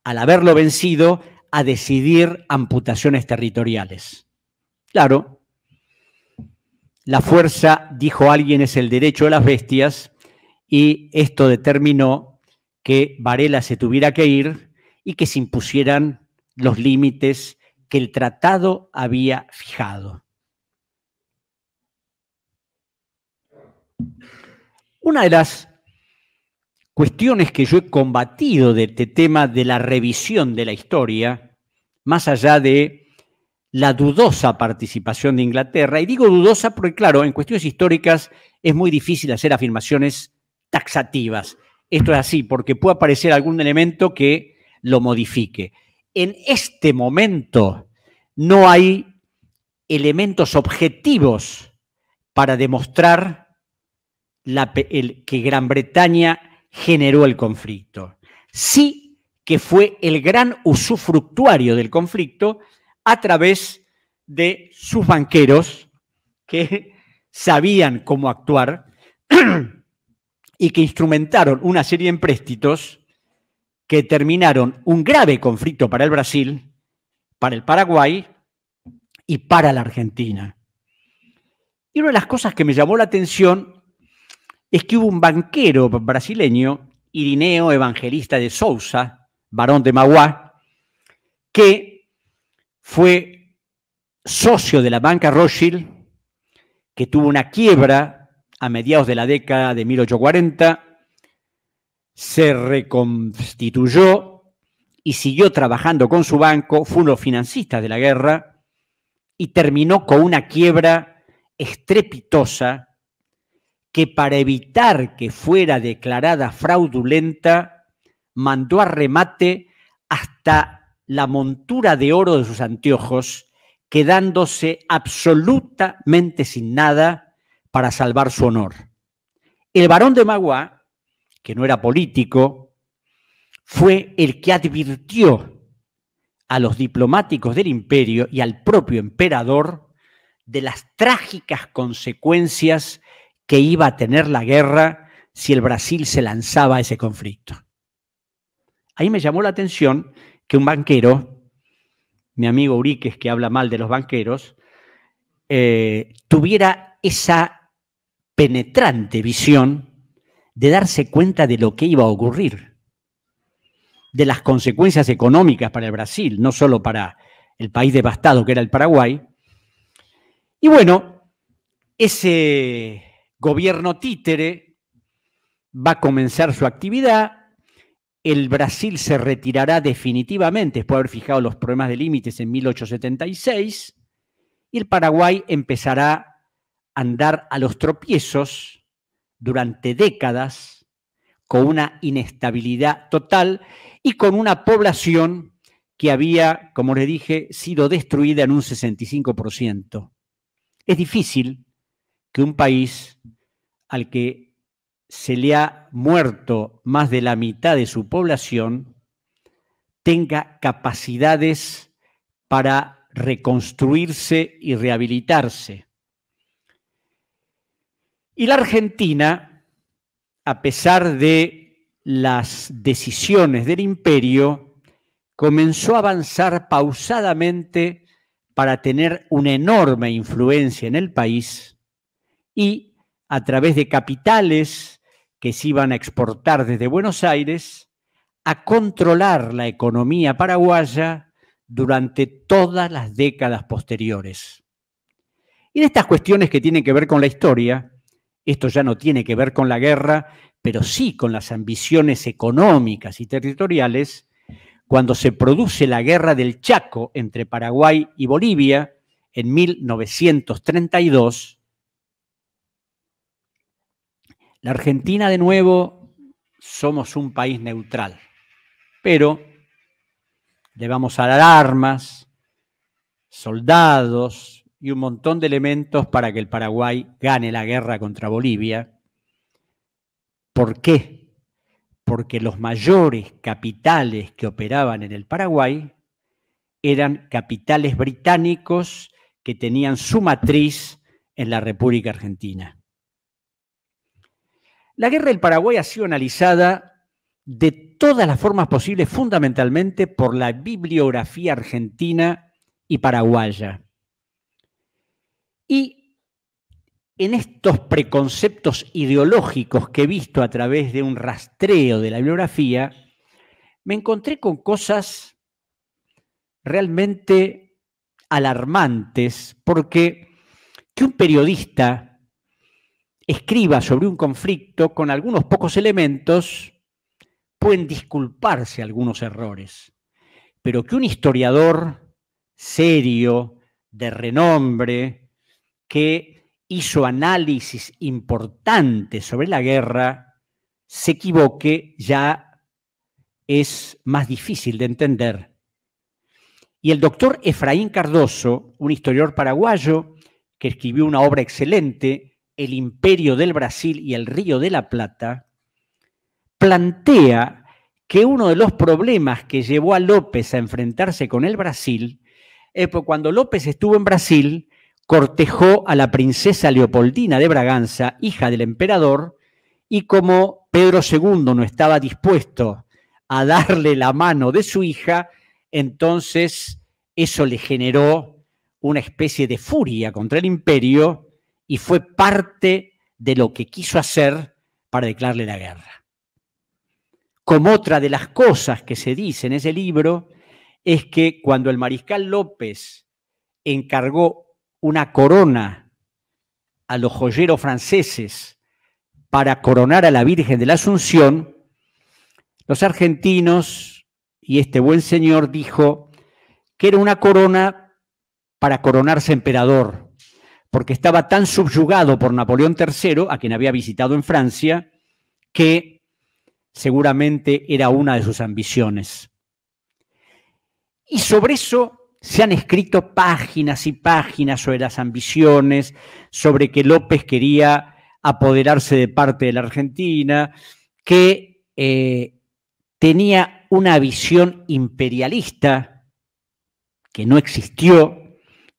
al haberlo vencido, a decidir amputaciones territoriales. Claro, la fuerza, dijo alguien, es el derecho de las bestias y esto determinó que Varela se tuviera que ir y que se impusieran los límites que el tratado había fijado. Una de las cuestiones que yo he combatido de este tema de la revisión de la historia, más allá de la dudosa participación de Inglaterra. Y digo dudosa porque, claro, en cuestiones históricas es muy difícil hacer afirmaciones taxativas. Esto es así, porque puede aparecer algún elemento que lo modifique. En este momento no hay elementos objetivos para demostrar que Gran Bretaña generó el conflicto, sí que fue el gran usufructuario del conflicto a través de sus banqueros que sabían cómo actuar y que instrumentaron una serie de empréstitos que terminaron un grave conflicto para el Brasil, para el Paraguay y para la Argentina. Y una de las cosas que me llamó la atención es que hubo un banquero brasileño, Irineo Evangelista de Sousa, varón de Maguá, que fue socio de la banca Rothschild, que tuvo una quiebra a mediados de la década de 1840, se reconstituyó y siguió trabajando con su banco, fue uno de los de la guerra y terminó con una quiebra estrepitosa que para evitar que fuera declarada fraudulenta, mandó a remate hasta la montura de oro de sus anteojos, quedándose absolutamente sin nada para salvar su honor. El barón de Magua, que no era político, fue el que advirtió a los diplomáticos del imperio y al propio emperador de las trágicas consecuencias que iba a tener la guerra si el Brasil se lanzaba a ese conflicto. Ahí me llamó la atención que un banquero, mi amigo Uriques, que habla mal de los banqueros, eh, tuviera esa penetrante visión de darse cuenta de lo que iba a ocurrir, de las consecuencias económicas para el Brasil, no solo para el país devastado que era el Paraguay. Y bueno, ese gobierno títere va a comenzar su actividad, el Brasil se retirará definitivamente después de haber fijado los problemas de límites en 1876 y el Paraguay empezará a andar a los tropiezos durante décadas con una inestabilidad total y con una población que había, como les dije, sido destruida en un 65%. Es difícil que un país al que se le ha muerto más de la mitad de su población tenga capacidades para reconstruirse y rehabilitarse. Y la Argentina, a pesar de las decisiones del imperio, comenzó a avanzar pausadamente para tener una enorme influencia en el país y a través de capitales que se iban a exportar desde Buenos Aires a controlar la economía paraguaya durante todas las décadas posteriores. Y en estas cuestiones que tienen que ver con la historia, esto ya no tiene que ver con la guerra, pero sí con las ambiciones económicas y territoriales, cuando se produce la guerra del Chaco entre Paraguay y Bolivia en 1932, la Argentina, de nuevo, somos un país neutral, pero le vamos a dar armas, soldados y un montón de elementos para que el Paraguay gane la guerra contra Bolivia. ¿Por qué? Porque los mayores capitales que operaban en el Paraguay eran capitales británicos que tenían su matriz en la República Argentina. La guerra del Paraguay ha sido analizada de todas las formas posibles, fundamentalmente por la bibliografía argentina y paraguaya. Y en estos preconceptos ideológicos que he visto a través de un rastreo de la bibliografía, me encontré con cosas realmente alarmantes, porque que un periodista escriba sobre un conflicto con algunos pocos elementos, pueden disculparse algunos errores, pero que un historiador serio, de renombre, que hizo análisis importantes sobre la guerra, se equivoque ya es más difícil de entender. Y el doctor Efraín Cardoso, un historiador paraguayo que escribió una obra excelente el imperio del Brasil y el Río de la Plata, plantea que uno de los problemas que llevó a López a enfrentarse con el Brasil es cuando López estuvo en Brasil, cortejó a la princesa Leopoldina de Braganza, hija del emperador, y como Pedro II no estaba dispuesto a darle la mano de su hija, entonces eso le generó una especie de furia contra el imperio y fue parte de lo que quiso hacer para declararle la guerra. Como otra de las cosas que se dice en ese libro es que cuando el mariscal López encargó una corona a los joyeros franceses para coronar a la Virgen de la Asunción, los argentinos y este buen señor dijo que era una corona para coronarse emperador, porque estaba tan subyugado por Napoleón III, a quien había visitado en Francia, que seguramente era una de sus ambiciones. Y sobre eso se han escrito páginas y páginas sobre las ambiciones, sobre que López quería apoderarse de parte de la Argentina, que eh, tenía una visión imperialista que no existió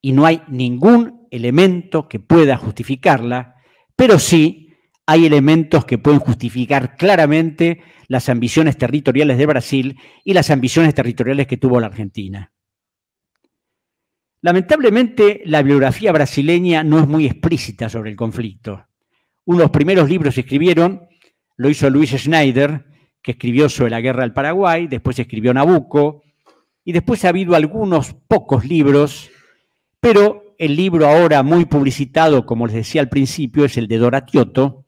y no hay ningún elemento que pueda justificarla, pero sí hay elementos que pueden justificar claramente las ambiciones territoriales de Brasil y las ambiciones territoriales que tuvo la Argentina. Lamentablemente, la biografía brasileña no es muy explícita sobre el conflicto. Unos primeros libros que escribieron lo hizo Luis Schneider, que escribió sobre la guerra del Paraguay, después escribió Nabucco, y después ha habido algunos pocos libros, pero el libro ahora muy publicitado, como les decía al principio, es el de Tioto,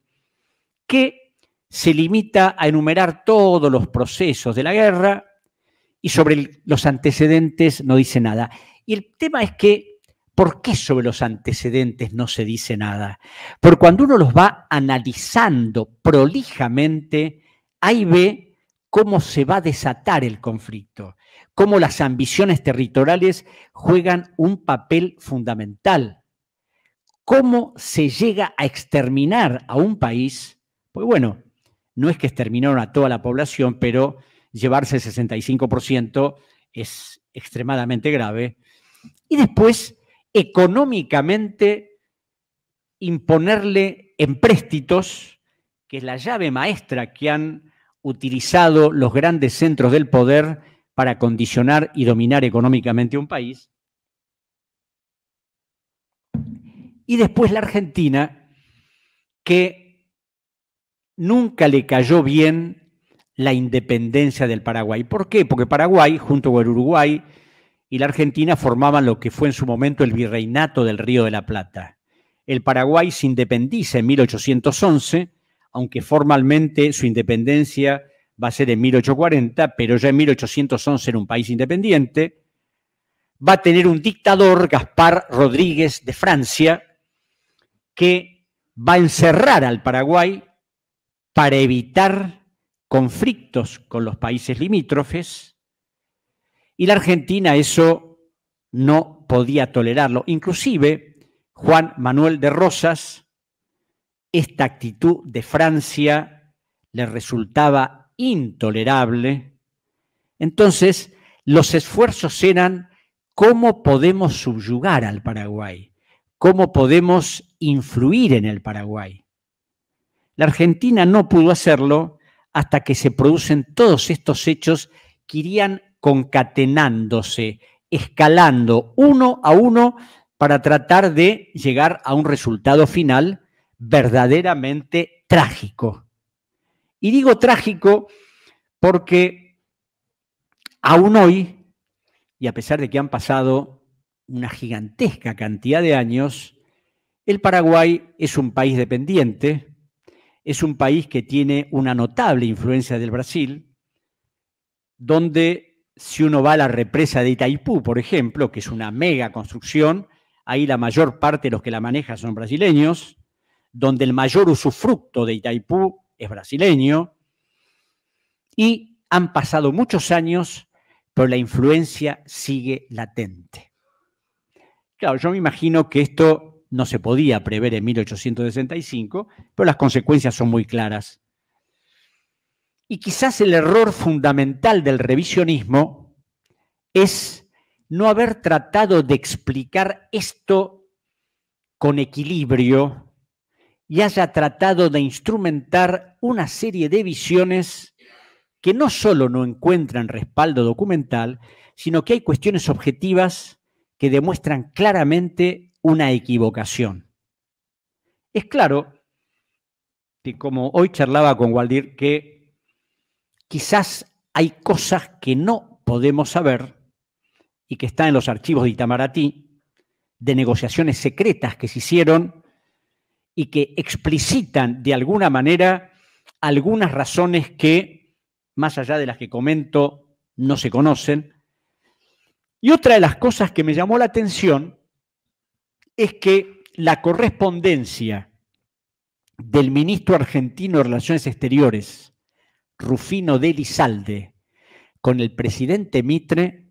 que se limita a enumerar todos los procesos de la guerra y sobre los antecedentes no dice nada. Y el tema es que, ¿por qué sobre los antecedentes no se dice nada? Porque cuando uno los va analizando prolijamente, ahí ve cómo se va a desatar el conflicto, cómo las ambiciones territoriales juegan un papel fundamental, cómo se llega a exterminar a un país, pues bueno, no es que exterminaron a toda la población, pero llevarse el 65% es extremadamente grave. Y después, económicamente, imponerle empréstitos, que es la llave maestra que han utilizado los grandes centros del poder para condicionar y dominar económicamente un país. Y después la Argentina, que nunca le cayó bien la independencia del Paraguay. ¿Por qué? Porque Paraguay, junto con el Uruguay y la Argentina, formaban lo que fue en su momento el virreinato del Río de la Plata. El Paraguay se independiza en 1811 aunque formalmente su independencia va a ser en 1840, pero ya en 1811 era un país independiente, va a tener un dictador, Gaspar Rodríguez de Francia, que va a encerrar al Paraguay para evitar conflictos con los países limítrofes, y la Argentina eso no podía tolerarlo. Inclusive Juan Manuel de Rosas esta actitud de Francia le resultaba intolerable. Entonces, los esfuerzos eran cómo podemos subyugar al Paraguay, cómo podemos influir en el Paraguay. La Argentina no pudo hacerlo hasta que se producen todos estos hechos que irían concatenándose, escalando uno a uno para tratar de llegar a un resultado final verdaderamente trágico. Y digo trágico porque aún hoy, y a pesar de que han pasado una gigantesca cantidad de años, el Paraguay es un país dependiente, es un país que tiene una notable influencia del Brasil, donde si uno va a la represa de Itaipú, por ejemplo, que es una mega construcción, ahí la mayor parte de los que la manejan son brasileños, donde el mayor usufructo de Itaipú es brasileño, y han pasado muchos años, pero la influencia sigue latente. Claro, yo me imagino que esto no se podía prever en 1865, pero las consecuencias son muy claras. Y quizás el error fundamental del revisionismo es no haber tratado de explicar esto con equilibrio y haya tratado de instrumentar una serie de visiones que no solo no encuentran respaldo documental, sino que hay cuestiones objetivas que demuestran claramente una equivocación. Es claro que, como hoy charlaba con Waldir, que quizás hay cosas que no podemos saber y que están en los archivos de Itamaraty, de negociaciones secretas que se hicieron y que explicitan de alguna manera algunas razones que, más allá de las que comento, no se conocen. Y otra de las cosas que me llamó la atención es que la correspondencia del ministro argentino de Relaciones Exteriores, Rufino de con el presidente Mitre,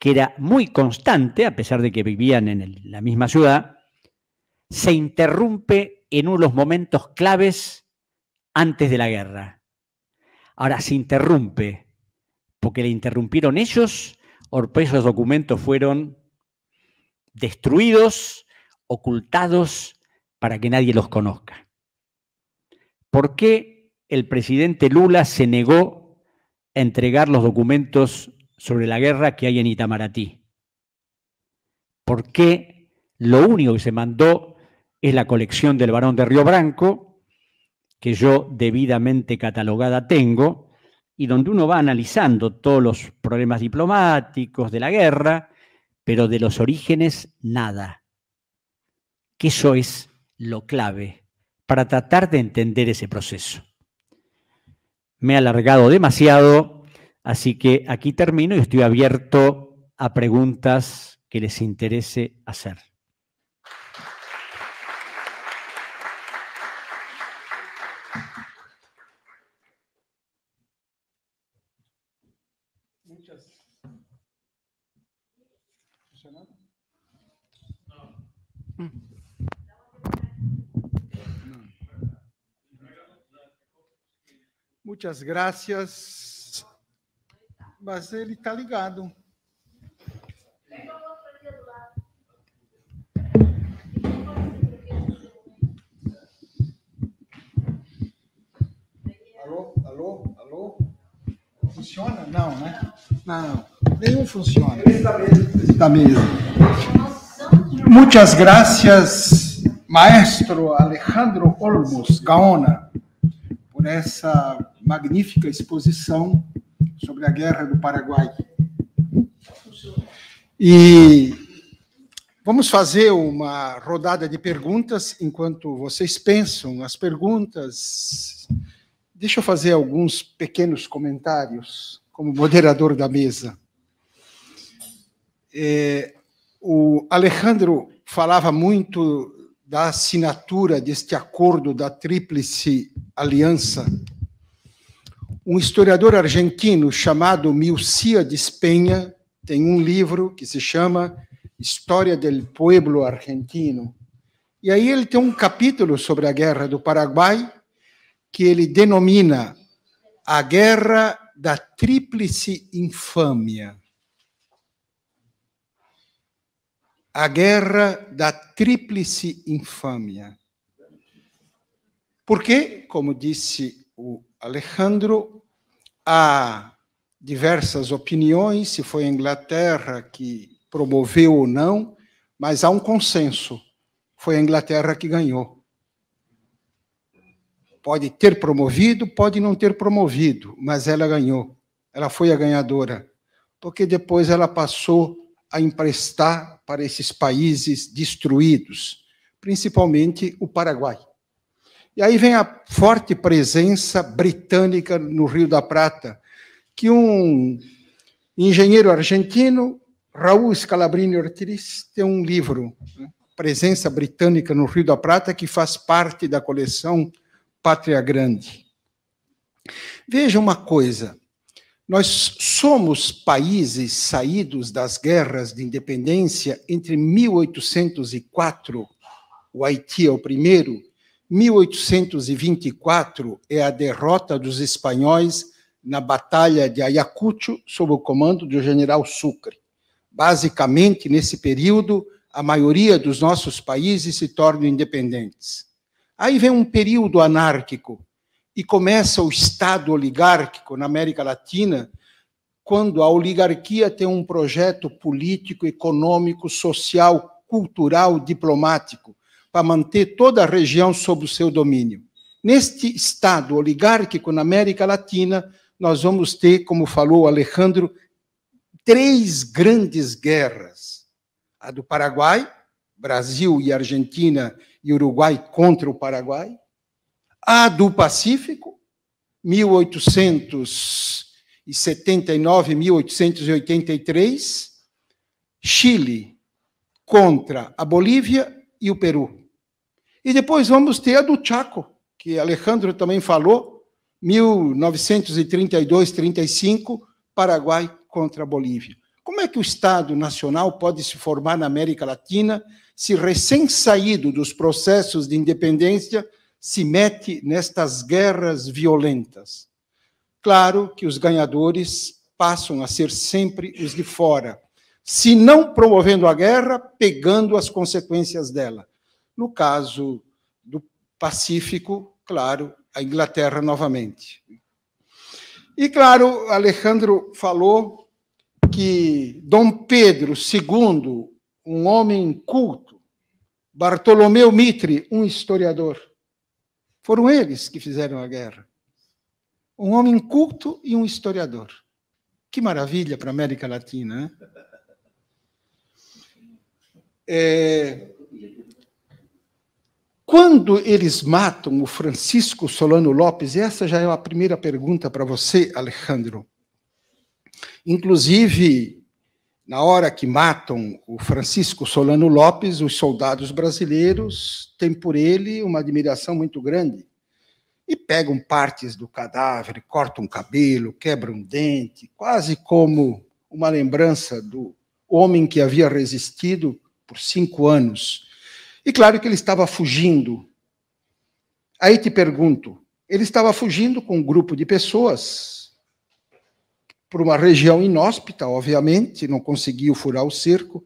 que era muy constante, a pesar de que vivían en la misma ciudad, se interrumpe en unos momentos claves antes de la guerra. Ahora se interrumpe, porque le interrumpieron ellos, o esos documentos fueron destruidos, ocultados, para que nadie los conozca. ¿Por qué el presidente Lula se negó a entregar los documentos sobre la guerra que hay en Itamaraty? ¿Por qué lo único que se mandó es la colección del Barón de Río Branco, que yo debidamente catalogada tengo, y donde uno va analizando todos los problemas diplomáticos de la guerra, pero de los orígenes nada. Que eso es lo clave para tratar de entender ese proceso. Me he alargado demasiado, así que aquí termino y estoy abierto a preguntas que les interese hacer. Muitas graças. Mas ele está ligado. Alô, alô, alô? Funciona? Não, né? Não, nenhum funciona. Está da mesa. Esse tá mesa. Muitas graças, maestro Alejandro Olmos Gaona nessa essa magnífica exposição sobre a Guerra do Paraguai. E vamos fazer uma rodada de perguntas enquanto vocês pensam as perguntas. Deixa eu fazer alguns pequenos comentários como moderador da mesa. É, o Alejandro falava muito da assinatura deste acordo da Tríplice Aliança, um historiador argentino chamado de Penha tem um livro que se chama História del Pueblo Argentino. E aí ele tem um capítulo sobre a Guerra do Paraguai que ele denomina a Guerra da Tríplice Infâmia. a guerra da tríplice infâmia. Porque, como disse o Alejandro, há diversas opiniões se foi a Inglaterra que promoveu ou não, mas há um consenso. Foi a Inglaterra que ganhou. Pode ter promovido, pode não ter promovido, mas ela ganhou. Ela foi a ganhadora. Porque depois ela passou a emprestar para esses países destruídos, principalmente o Paraguai. E aí vem a forte presença britânica no Rio da Prata, que um engenheiro argentino, Raul Scalabrini Ortiz, tem um livro, né, Presença Britânica no Rio da Prata, que faz parte da coleção Pátria Grande. Veja uma coisa, nós somos países saídos das guerras de independência entre 1804, o Haiti é o primeiro, 1824 é a derrota dos espanhóis na Batalha de Ayacucho, sob o comando do general Sucre. Basicamente, nesse período, a maioria dos nossos países se tornam independentes. Aí vem um período anárquico, e começa o Estado oligárquico na América Latina, quando a oligarquia tem um projeto político, econômico, social, cultural, diplomático, para manter toda a região sob o seu domínio. Neste Estado oligárquico na América Latina, nós vamos ter, como falou Alejandro, três grandes guerras: a do Paraguai, Brasil e Argentina e Uruguai contra o Paraguai, a do Pacífico, 1879, 1883, Chile contra a Bolívia e o Peru. E depois vamos ter a do Chaco, que Alejandro também falou, 1932, 35, Paraguai contra a Bolívia. Como é que o Estado Nacional pode se formar na América Latina se recém-saído dos processos de independência se mete nestas guerras violentas. Claro que os ganhadores passam a ser sempre os de fora, se não promovendo a guerra, pegando as consequências dela. No caso do Pacífico, claro, a Inglaterra novamente. E claro, Alejandro falou que Dom Pedro II, um homem culto, Bartolomeu Mitre, um historiador. Foram eles que fizeram a guerra. Um homem culto e um historiador. Que maravilha para a América Latina, né? É... Quando eles matam o Francisco Solano Lopes, essa já é a primeira pergunta para você, Alejandro. Inclusive, na hora que matam o Francisco Solano Lopes, os soldados brasileiros têm por ele uma admiração muito grande e pegam partes do cadáver, cortam um cabelo, quebram um dente, quase como uma lembrança do homem que havia resistido por cinco anos. E claro que ele estava fugindo. Aí te pergunto, ele estava fugindo com um grupo de pessoas por uma região inóspita, obviamente, não conseguiu furar o cerco,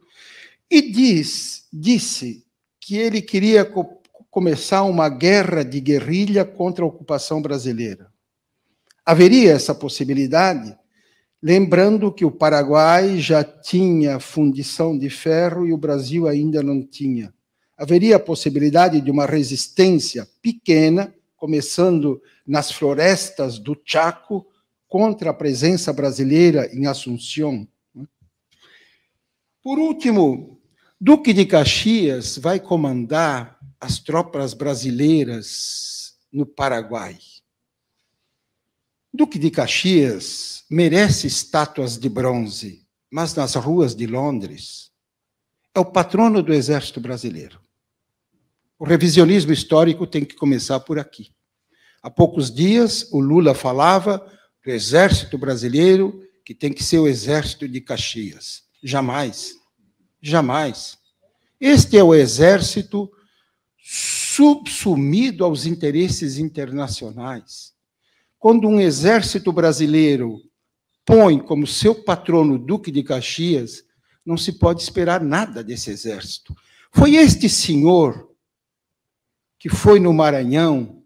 e diz, disse que ele queria co começar uma guerra de guerrilha contra a ocupação brasileira. Haveria essa possibilidade, lembrando que o Paraguai já tinha fundição de ferro e o Brasil ainda não tinha. Haveria a possibilidade de uma resistência pequena, começando nas florestas do Chaco, contra a presença brasileira em Assunção. Né? Por último, Duque de Caxias vai comandar as tropas brasileiras no Paraguai. Duque de Caxias merece estátuas de bronze, mas nas ruas de Londres é o patrono do exército brasileiro. O revisionismo histórico tem que começar por aqui. Há poucos dias, o Lula falava o exército brasileiro, que tem que ser o exército de Caxias. Jamais. Jamais. Este é o exército subsumido aos interesses internacionais. Quando um exército brasileiro põe como seu patrono o Duque de Caxias, não se pode esperar nada desse exército. Foi este senhor que foi no Maranhão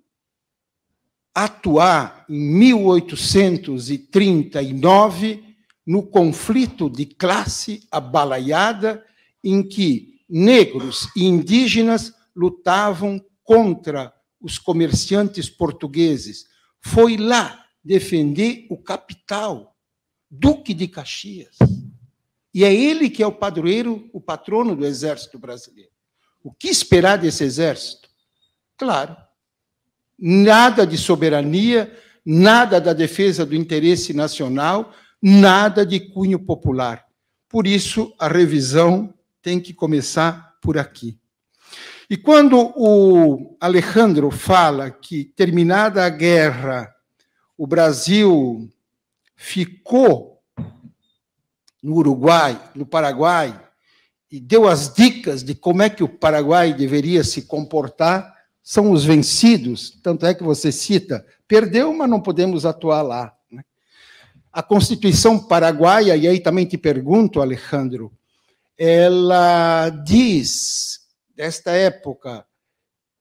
atuar em 1839 no conflito de classe abalaiada em que negros e indígenas lutavam contra os comerciantes portugueses. Foi lá defender o capital, Duque de Caxias. E é ele que é o padroeiro, o patrono do exército brasileiro. O que esperar desse exército? Claro, nada de soberania, nada da defesa do interesse nacional, nada de cunho popular. Por isso, a revisão tem que começar por aqui. E quando o Alejandro fala que, terminada a guerra, o Brasil ficou no Uruguai, no Paraguai, e deu as dicas de como é que o Paraguai deveria se comportar, são os vencidos, tanto é que você cita, perdeu, mas não podemos atuar lá. Né? A Constituição paraguaia, e aí também te pergunto, Alejandro, ela diz, desta época,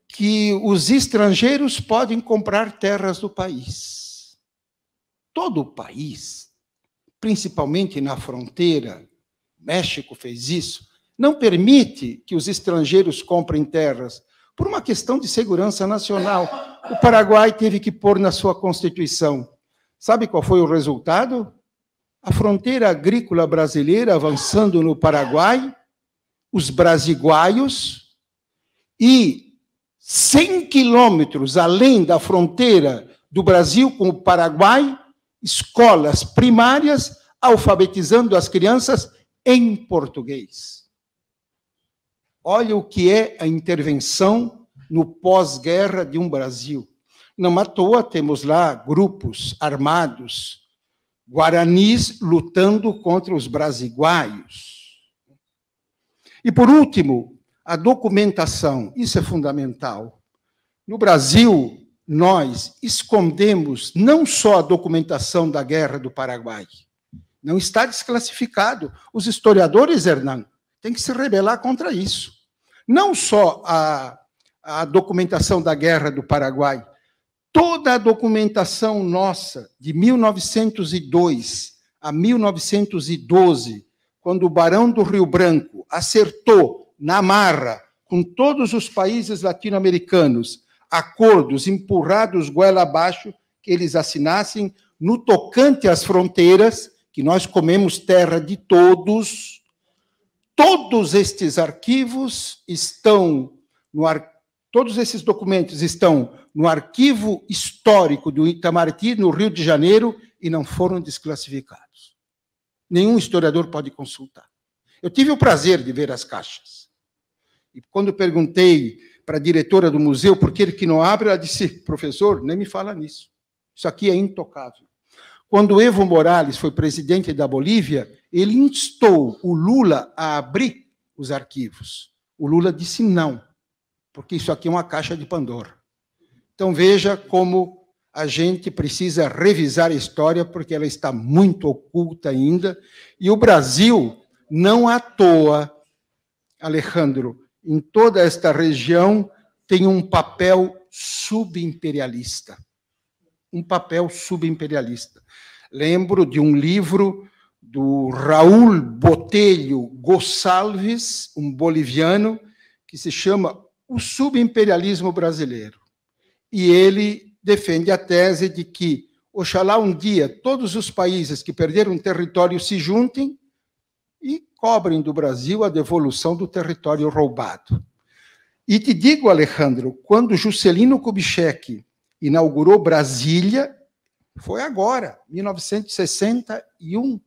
que os estrangeiros podem comprar terras do país. Todo o país, principalmente na fronteira, México fez isso, não permite que os estrangeiros comprem terras por uma questão de segurança nacional, o Paraguai teve que pôr na sua Constituição. Sabe qual foi o resultado? A fronteira agrícola brasileira avançando no Paraguai, os brasiguaios, e 100 quilômetros além da fronteira do Brasil com o Paraguai, escolas primárias alfabetizando as crianças em português. Olha o que é a intervenção no pós-guerra de um Brasil. Não à toa temos lá grupos armados, guaranis lutando contra os brasiguaios. E por último, a documentação, isso é fundamental. No Brasil, nós escondemos não só a documentação da Guerra do Paraguai, não está desclassificado. Os historiadores, Hernando, tem que se rebelar contra isso. Não só a, a documentação da Guerra do Paraguai, toda a documentação nossa de 1902 a 1912, quando o Barão do Rio Branco acertou na marra com todos os países latino-americanos acordos empurrados goela abaixo que eles assinassem no tocante às fronteiras, que nós comemos terra de todos, todos estes arquivos estão no ar, todos esses documentos estão no arquivo histórico do Itamaraty, no Rio de Janeiro, e não foram desclassificados. Nenhum historiador pode consultar. Eu tive o prazer de ver as caixas. E quando perguntei para a diretora do museu por que ele que não abre, ela disse: professor, nem me fala nisso. Isso aqui é intocável. Quando Evo Morales foi presidente da Bolívia, ele instou o Lula a abrir os arquivos. O Lula disse não, porque isso aqui é uma caixa de Pandora. Então veja como a gente precisa revisar a história, porque ela está muito oculta ainda. E o Brasil, não à toa, Alejandro, em toda esta região, tem um papel subimperialista. Um papel subimperialista. Lembro de um livro do Raul Botelho Gonçalves, um boliviano, que se chama O Subimperialismo Brasileiro. E ele defende a tese de que, oxalá um dia, todos os países que perderam território se juntem e cobrem do Brasil a devolução do território roubado. E te digo, Alejandro, quando Juscelino Kubitschek inaugurou Brasília, foi agora, 1961.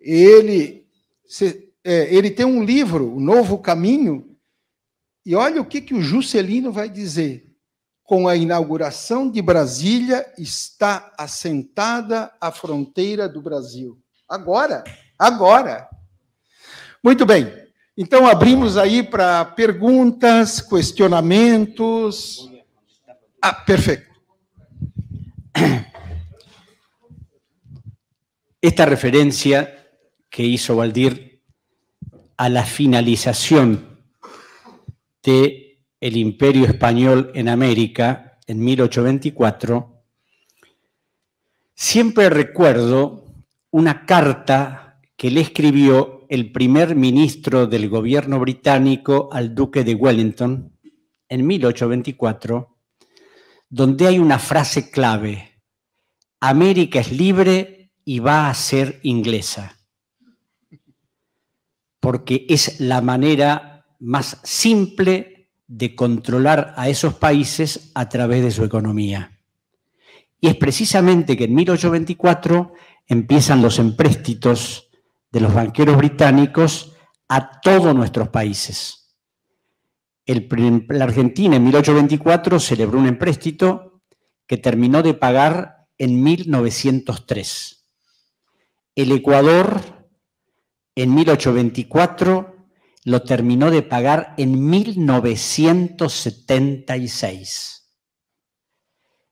Ele, se, é, ele tem um livro, O Novo Caminho, e olha o que, que o Juscelino vai dizer. Com a inauguração de Brasília, está assentada a fronteira do Brasil. Agora, agora. Muito bem. Então, abrimos aí para perguntas, questionamentos. Ah, perfeito. Esta referência que hizo Valdir a la finalización del el imperio español en América en 1824, siempre recuerdo una carta que le escribió el primer ministro del gobierno británico al duque de Wellington en 1824, donde hay una frase clave, América es libre y va a ser inglesa porque es la manera más simple de controlar a esos países a través de su economía. Y es precisamente que en 1824 empiezan los empréstitos de los banqueros británicos a todos nuestros países. la Argentina en 1824 celebró un empréstito que terminó de pagar en 1903. El Ecuador en 1824 lo terminó de pagar en 1976.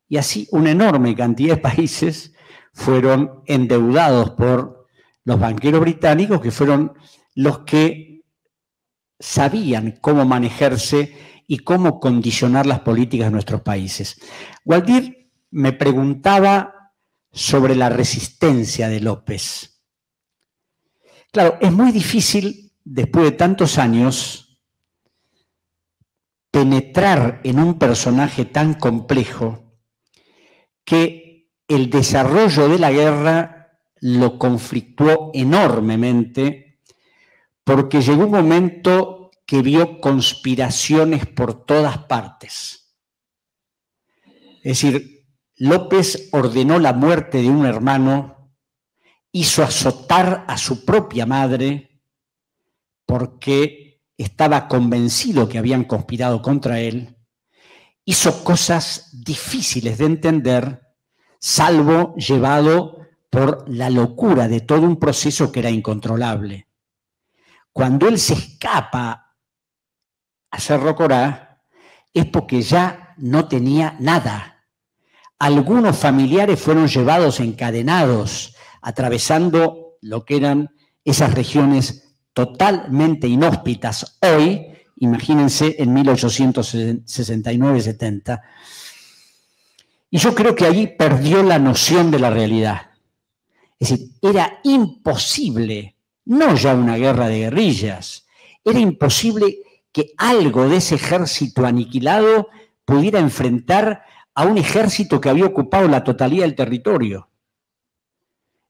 Y así una enorme cantidad de países fueron endeudados por los banqueros británicos, que fueron los que sabían cómo manejarse y cómo condicionar las políticas de nuestros países. Waldir me preguntaba sobre la resistencia de López. Claro, es muy difícil, después de tantos años, penetrar en un personaje tan complejo que el desarrollo de la guerra lo conflictuó enormemente porque llegó un momento que vio conspiraciones por todas partes. Es decir, López ordenó la muerte de un hermano hizo azotar a su propia madre porque estaba convencido que habían conspirado contra él, hizo cosas difíciles de entender, salvo llevado por la locura de todo un proceso que era incontrolable. Cuando él se escapa a Cerro Corá, es porque ya no tenía nada. Algunos familiares fueron llevados encadenados, atravesando lo que eran esas regiones totalmente inhóspitas hoy, imagínense en 1869-70. Y yo creo que allí perdió la noción de la realidad. Es decir, era imposible, no ya una guerra de guerrillas, era imposible que algo de ese ejército aniquilado pudiera enfrentar a un ejército que había ocupado la totalidad del territorio.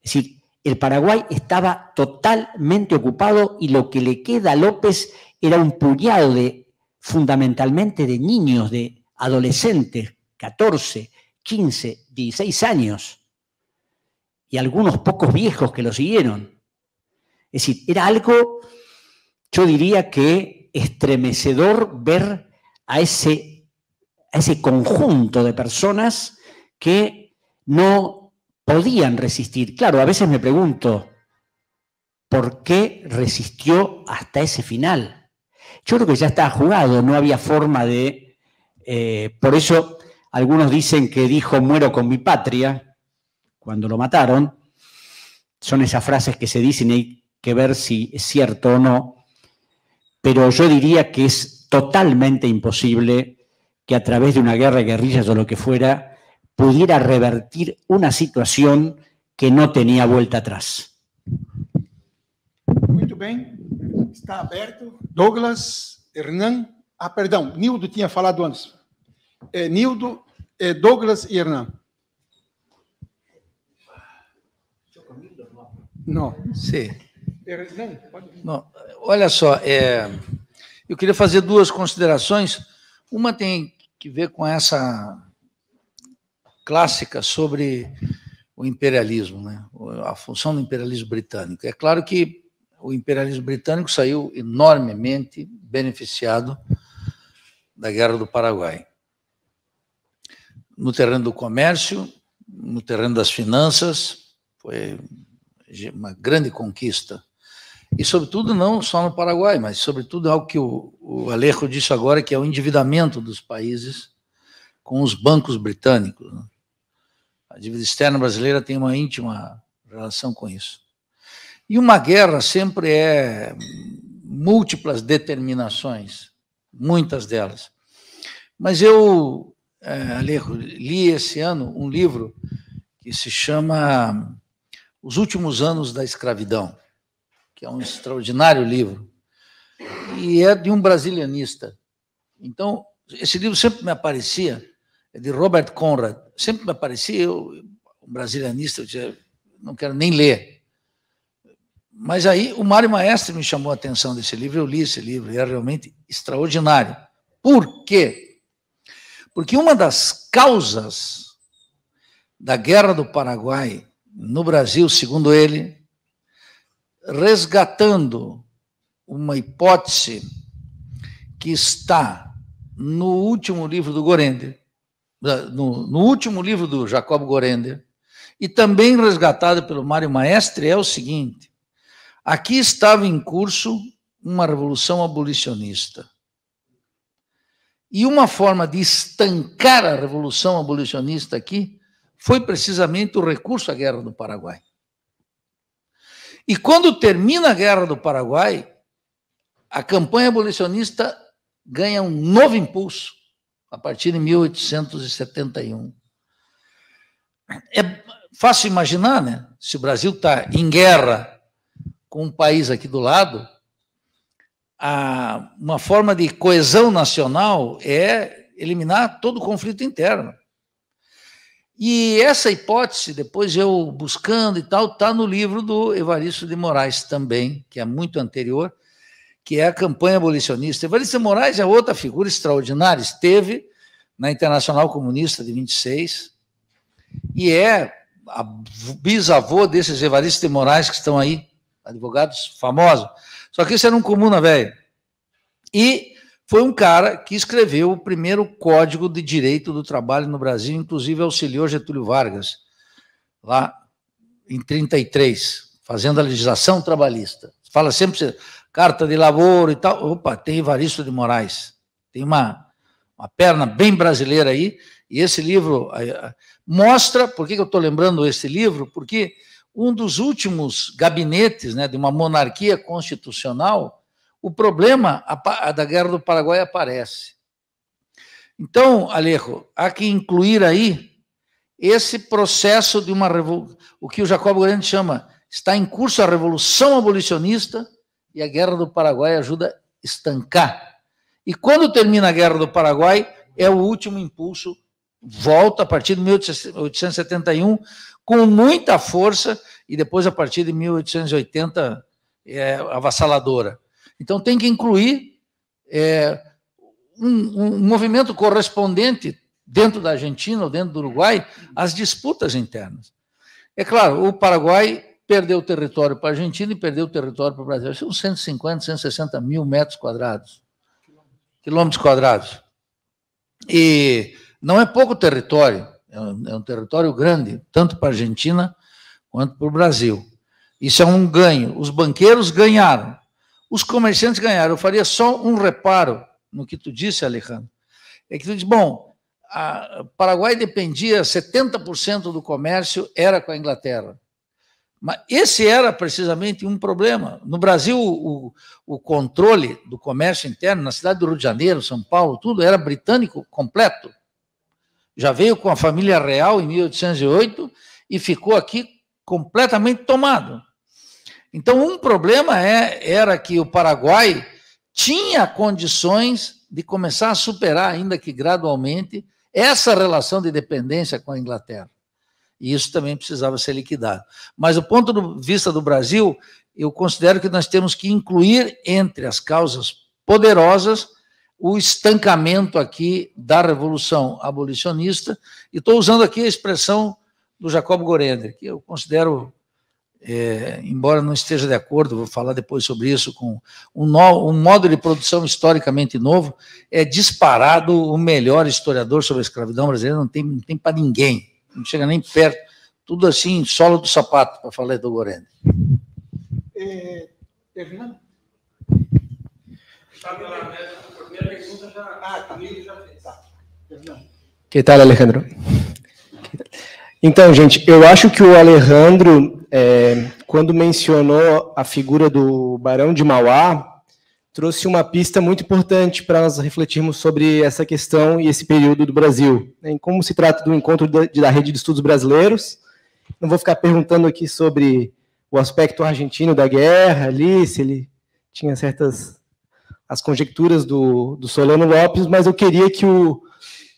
Es decir, el Paraguay estaba totalmente ocupado y lo que le queda a López era un puñado de, fundamentalmente de niños, de adolescentes, 14, 15, 16 años, y algunos pocos viejos que lo siguieron. Es decir, era algo, yo diría que estremecedor ver a ese, a ese conjunto de personas que no podían resistir. Claro, a veces me pregunto, ¿por qué resistió hasta ese final? Yo creo que ya estaba jugado, no había forma de... Eh, por eso algunos dicen que dijo muero con mi patria cuando lo mataron. Son esas frases que se dicen hay que ver si es cierto o no. Pero yo diría que es totalmente imposible que a través de una guerra de guerrillas o lo que fuera pudiera revertir una situación que no tenía vuelta atrás. Muito bem, está aberto. Douglas, Hernan. Ah, perdão, Nildo tinha falado antes. É, Nildo, é, Douglas e Hernan. Não. Sim. Hernan, pode vir. Não. Olha só, é, eu queria fazer duas considerações. Uma tem que ver com essa clássica sobre o imperialismo, né? a função do imperialismo britânico. É claro que o imperialismo britânico saiu enormemente beneficiado da Guerra do Paraguai. No terreno do comércio, no terreno das finanças, foi uma grande conquista. E, sobretudo, não só no Paraguai, mas, sobretudo, algo que o, o Alejo disse agora, que é o endividamento dos países com os bancos britânicos. Né? dívida externa brasileira tem uma íntima relação com isso. E uma guerra sempre é múltiplas determinações, muitas delas. Mas eu é, Alejo, li esse ano um livro que se chama Os Últimos Anos da Escravidão, que é um extraordinário livro, e é de um brasilianista. Então, esse livro sempre me aparecia de Robert Conrad. Sempre me aparecia, eu, um brasilianista, eu dizia, não quero nem ler. Mas aí o Mário Maestre me chamou a atenção desse livro, eu li esse livro, e é realmente extraordinário. Por quê? Porque uma das causas da Guerra do Paraguai no Brasil, segundo ele, resgatando uma hipótese que está no último livro do Gorende, no, no último livro do Jacob Gorender, e também resgatado pelo Mário Maestre, é o seguinte: aqui estava em curso uma revolução abolicionista. E uma forma de estancar a revolução abolicionista aqui foi precisamente o recurso à Guerra do Paraguai. E quando termina a Guerra do Paraguai, a campanha abolicionista ganha um novo impulso a partir de 1871. É fácil imaginar, né? Se o Brasil está em guerra com um país aqui do lado, a, uma forma de coesão nacional é eliminar todo o conflito interno. E essa hipótese, depois eu buscando e tal, está no livro do Evaristo de Moraes também, que é muito anterior, que é a campanha abolicionista. Evaristo Moraes é outra figura extraordinária, esteve na Internacional Comunista de 26 e é a bisavô desses Evaristo de Moraes que estão aí, advogados famosos. Só que isso era um comuna, velho. E foi um cara que escreveu o primeiro Código de Direito do Trabalho no Brasil, inclusive auxiliou Getúlio Vargas, lá em 33, fazendo a legislação trabalhista. Fala sempre carta de lavoro e tal. Opa, tem Evaristo de Moraes. Tem uma, uma perna bem brasileira aí. E esse livro eh, eh, mostra, por que eu estou lembrando esse livro? Porque um dos últimos gabinetes né, de uma monarquia constitucional, o problema da Guerra do Paraguai aparece. Então, Alejo, há que incluir aí esse processo de uma revolução, o que o Jacobo Grande chama, está em curso a revolução abolicionista, e a Guerra do Paraguai ajuda a estancar. E quando termina a Guerra do Paraguai, é o último impulso, volta a partir de 1871 com muita força e depois a partir de 1880 é, avassaladora. Então tem que incluir é, um, um movimento correspondente dentro da Argentina ou dentro do Uruguai as disputas internas. É claro, o Paraguai perdeu o território para a Argentina e perdeu o território para o Brasil. São 150, 160 mil metros quadrados. Quilômetros quadrados. E não é pouco território, é um, é um território grande, tanto para a Argentina quanto para o Brasil. Isso é um ganho. Os banqueiros ganharam, os comerciantes ganharam. Eu faria só um reparo no que tu disse, Alejandro. É que tu diz, bom, a Paraguai dependia, 70% do comércio era com a Inglaterra. Mas esse era precisamente um problema. No Brasil, o, o, controle do comércio interno, na cidade do Rio de Janeiro, São Paulo, tudo era britânico completo. Já veio com a família real em 1808 e ficou aqui completamente tomado. Então, um problema é, era que o Paraguai tinha condições de começar a superar, ainda que gradualmente, essa relação de dependência com a Inglaterra e isso também precisava ser liquidado. Mas do ponto de vista do Brasil, eu considero que nós temos que incluir entre as causas poderosas o estancamento aqui da revolução abolicionista, e estou usando aqui a expressão do Jacob Gorender, que eu considero, é, embora não esteja de acordo, vou falar depois sobre isso, com um, no, um modo de produção historicamente novo, é disparado o melhor historiador sobre a escravidão brasileira, não tem, não tem para ninguém não chega nem perto. Tudo assim, solo do sapato, para falar do Gorende. É, terminando? Está pela primeira pergunta já. Ah, tá. já fez. Tá. Que tal, Alejandro? Então, gente, eu acho que o Alejandro, é, quando mencionou a figura do Barão de Mauá, trouxe uma pista muito importante para nós refletirmos sobre essa questão e esse período do Brasil. Né? Em como se trata do encontro da, Rede de Estudos Brasileiros, não vou ficar perguntando aqui sobre o aspecto argentino da guerra ali, se ele tinha certas as conjecturas do, do Solano Lopes, mas eu queria que, o,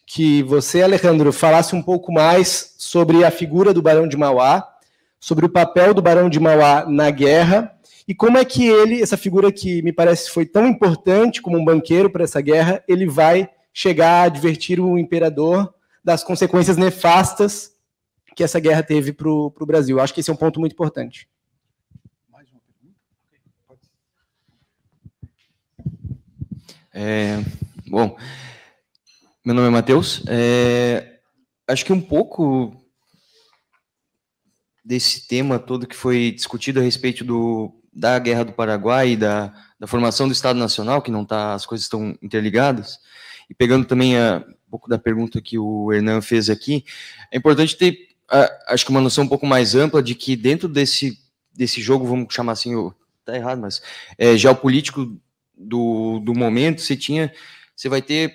que você, Alejandro, falasse um pouco mais sobre a figura do Barão de Mauá, sobre o papel do Barão de Mauá na guerra e como é que ele, essa figura que me parece foi tão importante como um banqueiro para essa guerra, ele vai chegar a advertir o imperador das consequências nefastas que essa guerra teve para o Brasil. Acho que esse é um ponto muito importante. É, bom, meu nome é Matheus. É, acho que um pouco desse tema todo que foi discutido a respeito do da Guerra do Paraguai, da, da formação do Estado Nacional, que não tá, as coisas estão interligadas, e pegando também a, um pouco da pergunta que o Hernan fez aqui, é importante ter, a, acho que uma noção um pouco mais ampla de que dentro desse, desse jogo, vamos chamar assim, o, tá errado, mas é, geopolítico do, do momento, você tinha, você vai ter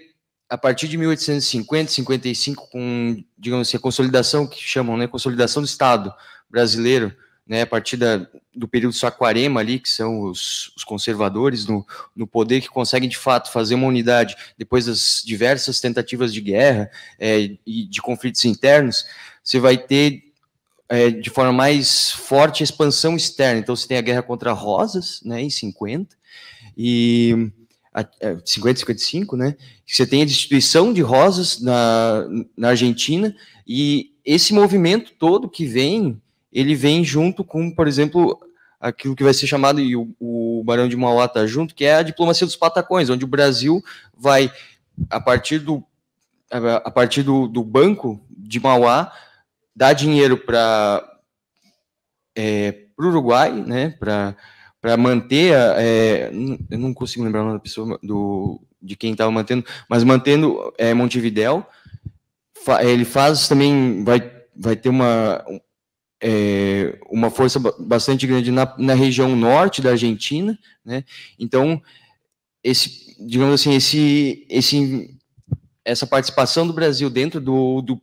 a partir de 1850, 55, com, digamos assim, a consolidação que chamam, né, consolidação do Estado brasileiro, né, a partir da, do período Saquarema ali, que são os, os conservadores no, no, poder, que conseguem de fato fazer uma unidade depois das diversas tentativas de guerra é, e de conflitos internos, você vai ter é, de forma mais forte a expansão externa. Então você tem a guerra contra Rosas, né, em 50, e a, a, 50, 55, né? Você tem a destituição de Rosas na, na Argentina e esse movimento todo que vem ele vem junto com, por exemplo, aquilo que vai ser chamado, e o, o Barão de Mauá está junto, que é a diplomacia dos patacões, onde o Brasil vai, a partir do, a partir do, do banco de Mauá, dar dinheiro para é, o Uruguai, né, para manter, a, é, eu não consigo lembrar o nome da pessoa, do, de quem estava mantendo, mas mantendo é, Montevidéu, ele faz também, vai, vai ter uma, é, uma força bastante grande na, na região norte da Argentina, né? Então, esse, digamos assim, esse, esse, essa participação do Brasil dentro do, do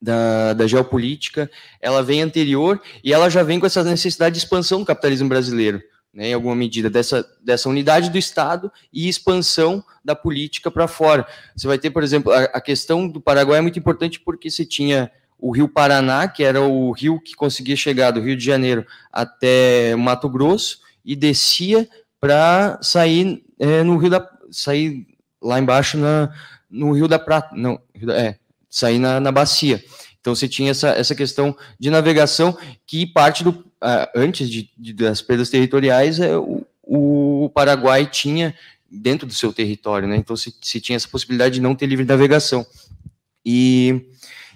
da, da, geopolítica, ela vem anterior e ela já vem com essa necessidade de expansão do capitalismo brasileiro, né, em alguma medida, dessa, dessa unidade do Estado e expansão da política para fora. Você vai ter, por exemplo, a, a, questão do Paraguai é muito importante porque você tinha o Rio Paraná, que era o rio que conseguia chegar do Rio de Janeiro até Mato Grosso e descia para sair é, no Rio da sair lá embaixo na, no Rio da Prata, não, é, sair na, na bacia. Então você tinha essa, essa questão de navegação que parte do ah, antes de, de, das perdas territoriais é, o, o Paraguai tinha dentro do seu território, né? Então se, se tinha essa possibilidade de não ter livre navegação. E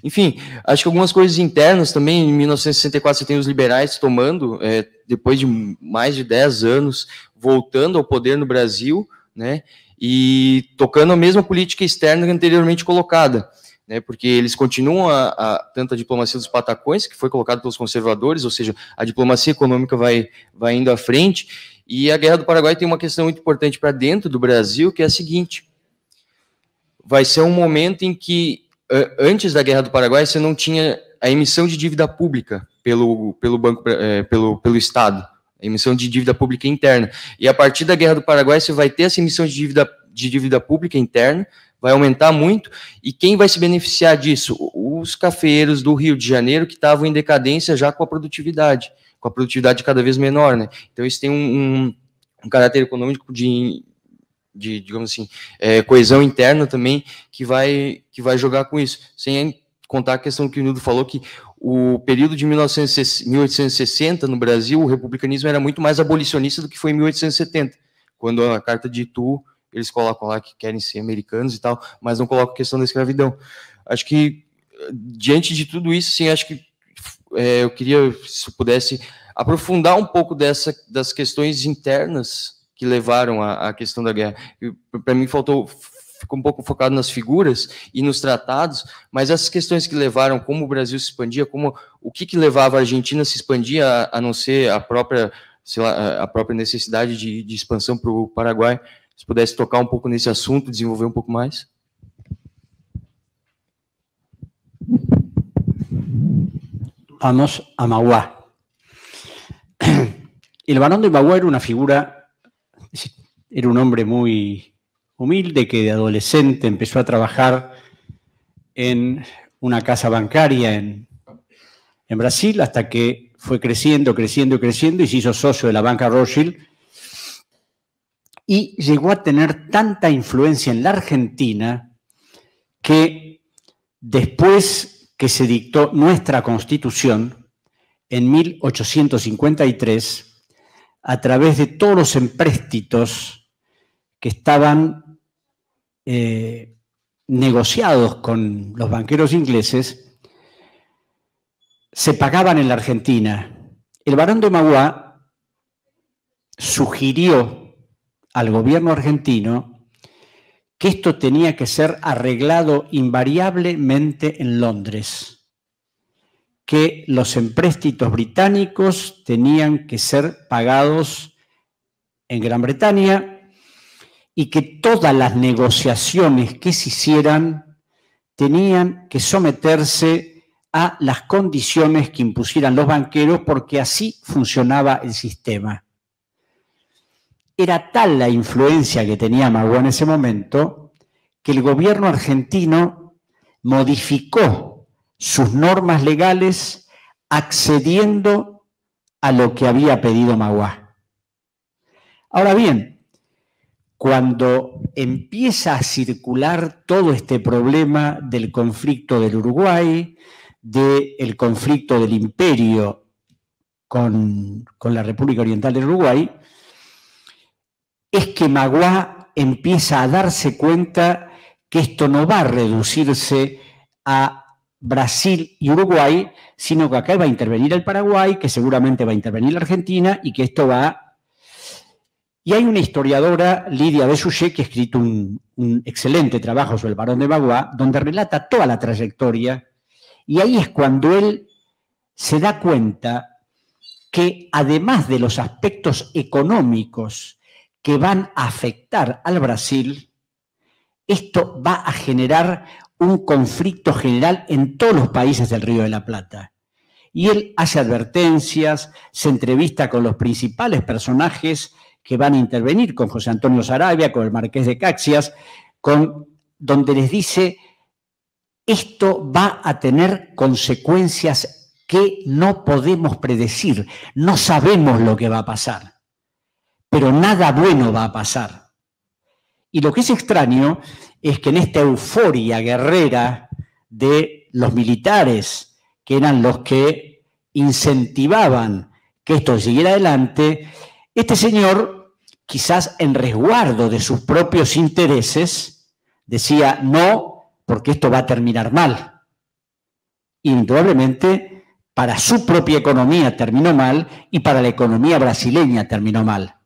enfim, acho que algumas coisas internas também. Em 1964 você tem os liberais tomando, é, depois de mais de 10 anos, voltando ao poder no Brasil, né? E tocando a mesma política externa anteriormente colocada. Né, porque eles continuam a, a, tanto a diplomacia dos patacões, que foi colocada pelos conservadores, ou seja, a diplomacia econômica vai, vai indo à frente, e a Guerra do Paraguai tem uma questão muito importante para dentro do Brasil, que é a seguinte: vai ser um momento em que antes da Guerra do Paraguai, você não tinha a emissão de dívida pública pelo, pelo banco é, pelo, pelo Estado, a emissão de dívida pública interna. E a partir da Guerra do Paraguai, você vai ter essa emissão de dívida, de dívida pública interna, vai aumentar muito. E quem vai se beneficiar disso? Os cafeeiros do Rio de Janeiro que estavam em decadência já com a produtividade, com a produtividade cada vez menor, né? Então isso tem um, um um caráter econômico de, de digamos assim, é, coesão interna também que vai, que vai jogar com isso. Sem contar a questão que o Nildo falou, que o período de 1860 no Brasil, o republicanismo era muito mais abolicionista do que foi em 1870, quando a Carta de Itu, eles colocam lá que querem ser americanos e tal, mas não colocam a questão da escravidão. Acho que, diante de tudo isso, sim, acho que é, eu queria, se pudesse, aprofundar um pouco dessa, das questões internas que levaram à questão da guerra. Para mim faltou ficou um pouco focado nas figuras e nos tratados, mas essas questões que levaram como o Brasil se expandia, como o que, que levava a Argentina se expandir, a, a não ser a própria, lá, a própria necessidade de, de expansão para o Paraguai, se pudesse tocar um pouco nesse assunto, desenvolver um pouco mais. Vamos a Mauá. El varón de Mauá era una figura Era un hombre muy humilde que de adolescente empezó a trabajar en una casa bancaria en, Brasil hasta que fue creciendo, creciendo, y creciendo y se hizo socio de la banca Rothschild y llegó a tener tanta influencia en la Argentina que después que se dictó nuestra constitución en 1853, a través de todos los empréstitos que estaban eh, negociados con los banqueros ingleses se pagaban en la Argentina. El barón de Magua sugirió al gobierno argentino que esto tenía que ser arreglado invariablemente en Londres, que los empréstitos británicos tenían que ser pagados en Gran Bretaña y que todas las negociaciones que se hicieran tenían que someterse a las condiciones que impusieran los banqueros porque así funcionaba el sistema. Era tal la influencia que tenía Magua en ese momento que el gobierno argentino modificó sus normas legales accediendo a lo que había pedido Magua. Ahora bien, cuando empieza a circular todo este problema del conflicto del Uruguay, del conflicto del imperio con, con, la República Oriental del Uruguay, es que Magua empieza a darse cuenta que esto no va a reducirse a Brasil y Uruguay, sino que acá va a intervenir el Paraguay, que seguramente va a intervenir la Argentina y que esto va y hay una historiadora, Lidia Besuché, que ha escrito un, excelente trabajo sobre el varón de Bagua, donde relata toda la trayectoria, y ahí es cuando él se da cuenta que además de los aspectos económicos que van a afectar al Brasil, esto va a generar un conflicto general en todos los países del Río de la Plata. Y él hace advertencias, se entrevista con los principales personajes que van a intervenir con José Antonio Sarabia, con el Marqués de Caxias, con, donde les dice, esto va a tener consecuencias que no podemos predecir, no sabemos lo que va a pasar, pero nada bueno va a pasar. Y lo que es extraño es que en esta euforia guerrera de los militares, que eran los que incentivaban que esto siguiera adelante, este señor, quizás en resguardo de sus propios intereses, decía, no, porque esto va a terminar mal. Indudablemente, para su propia economía terminó mal y para la economía brasileña terminó mal.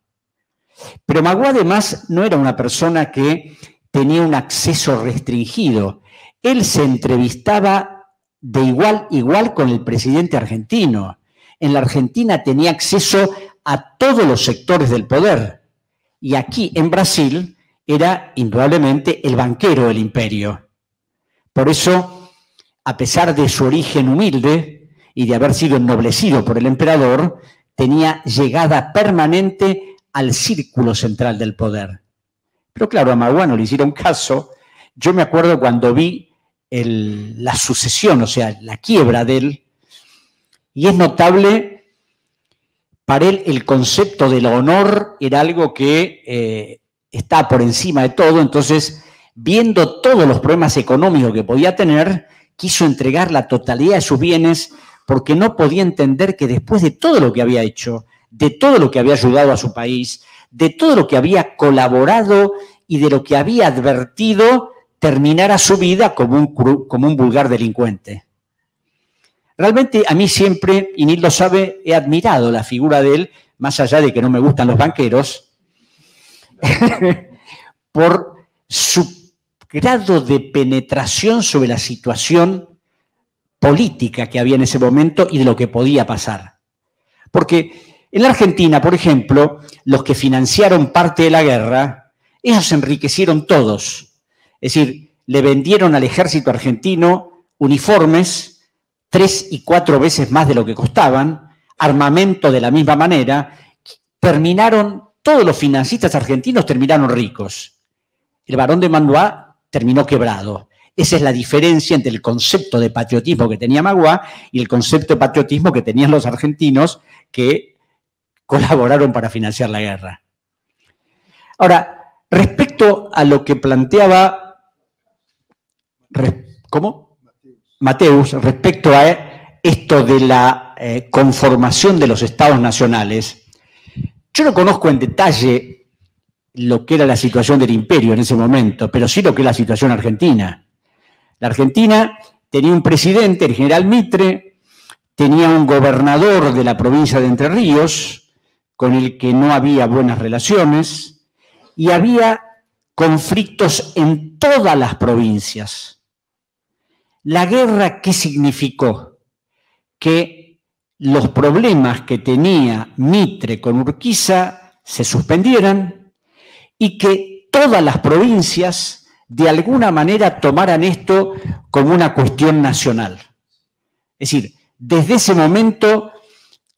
Pero Magua además no era una persona que tenía un acceso restringido. Él se entrevistaba de igual igual con el presidente argentino. En la Argentina tenía acceso a todos los sectores del poder. Y aquí en Brasil era indudablemente el banquero del imperio. Por eso, a pesar de su origen humilde y de haber sido ennoblecido por el emperador, tenía llegada permanente al círculo central del poder. Pero claro, a Magua le hicieron caso. Yo me acuerdo cuando vi el, la sucesión, o sea, la quiebra de él, y es notable para él el concepto del honor era algo que eh, está por encima de todo, entonces viendo todos los problemas económicos que podía tener, quiso entregar la totalidad de sus bienes porque no podía entender que después de todo lo que había hecho, de todo lo que había ayudado a su país, de todo lo que había colaborado y de lo que había advertido, terminara su vida como un, como un vulgar delincuente. Realmente a mí siempre, y ni lo sabe, he admirado la figura de él, más allá de que no me gustan los banqueros, por su grado de penetración sobre la situación política que había en ese momento y de lo que podía pasar. Porque en la Argentina, por ejemplo, los que financiaron parte de la guerra, ellos se enriquecieron todos. Es decir, le vendieron al ejército argentino uniformes, tres y cuatro veces más de lo que costaban, armamento de la misma manera, terminaron, todos los financistas argentinos terminaron ricos. El barón de Manuá terminó quebrado. Esa es la diferencia entre el concepto de patriotismo que tenía Magua y el concepto de patriotismo que tenían los argentinos que colaboraron para financiar la guerra. Ahora, respecto a lo que planteaba... ¿Cómo? Mateus, respecto a esto de la eh, conformación de los estados nacionales, yo no conozco en detalle lo que era la situación del imperio en ese momento, pero sí lo que es la situación argentina. La Argentina tenía un presidente, el general Mitre, tenía un gobernador de la provincia de Entre Ríos, con el que no había buenas relaciones, y había conflictos en todas las provincias. La guerra, ¿qué significó? Que los problemas que tenía Mitre con Urquiza se suspendieran y que todas las provincias de alguna manera tomaran esto como una cuestión nacional. Es decir, desde ese momento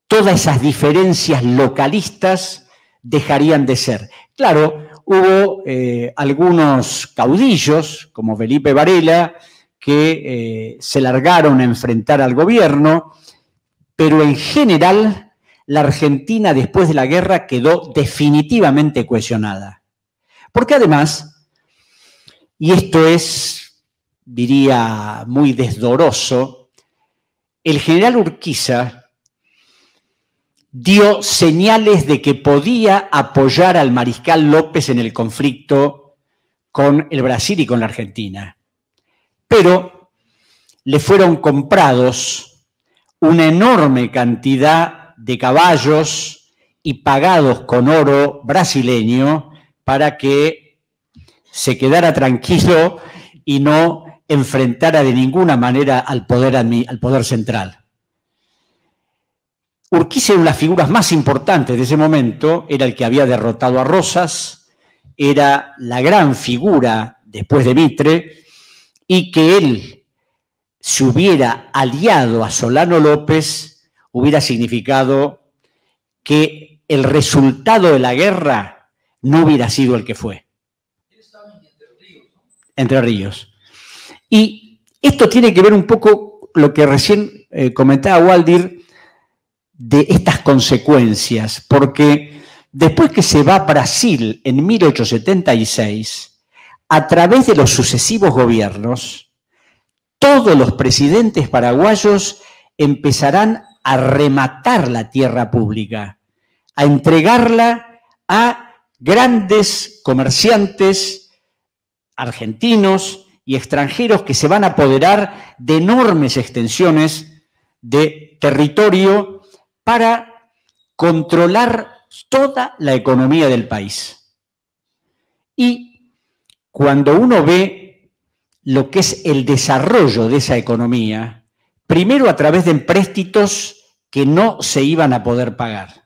todas esas diferencias localistas dejarían de ser. Claro, hubo eh, algunos caudillos, como Felipe Varela, que eh, se largaron a enfrentar al gobierno, pero en general la Argentina después de la guerra quedó definitivamente cohesionada. Porque además, y esto es, diría, muy desdoroso, el general Urquiza dio señales de que podía apoyar al mariscal López en el conflicto con el Brasil y con la Argentina pero le fueron comprados una enorme cantidad de caballos y pagados con oro brasileño para que se quedara tranquilo y no enfrentara de ninguna manera al poder, al poder central. Urquiza era una de las figuras más importantes de ese momento, era el que había derrotado a Rosas, era la gran figura después de Mitre, y que él se hubiera aliado a Solano López hubiera significado que el resultado de la guerra no hubiera sido el que fue. Entre Ríos. Y esto tiene que ver un poco lo que recién eh, comentaba Waldir de estas consecuencias, porque después que se va a Brasil en 1876, a través de los sucesivos gobiernos, todos los presidentes paraguayos empezarán a rematar la tierra pública, a entregarla a grandes comerciantes argentinos y extranjeros que se van a apoderar de enormes extensiones de territorio para controlar toda la economía del país. Y cuando uno ve lo que es el desarrollo de esa economía, primero a través de empréstitos que no se iban a poder pagar,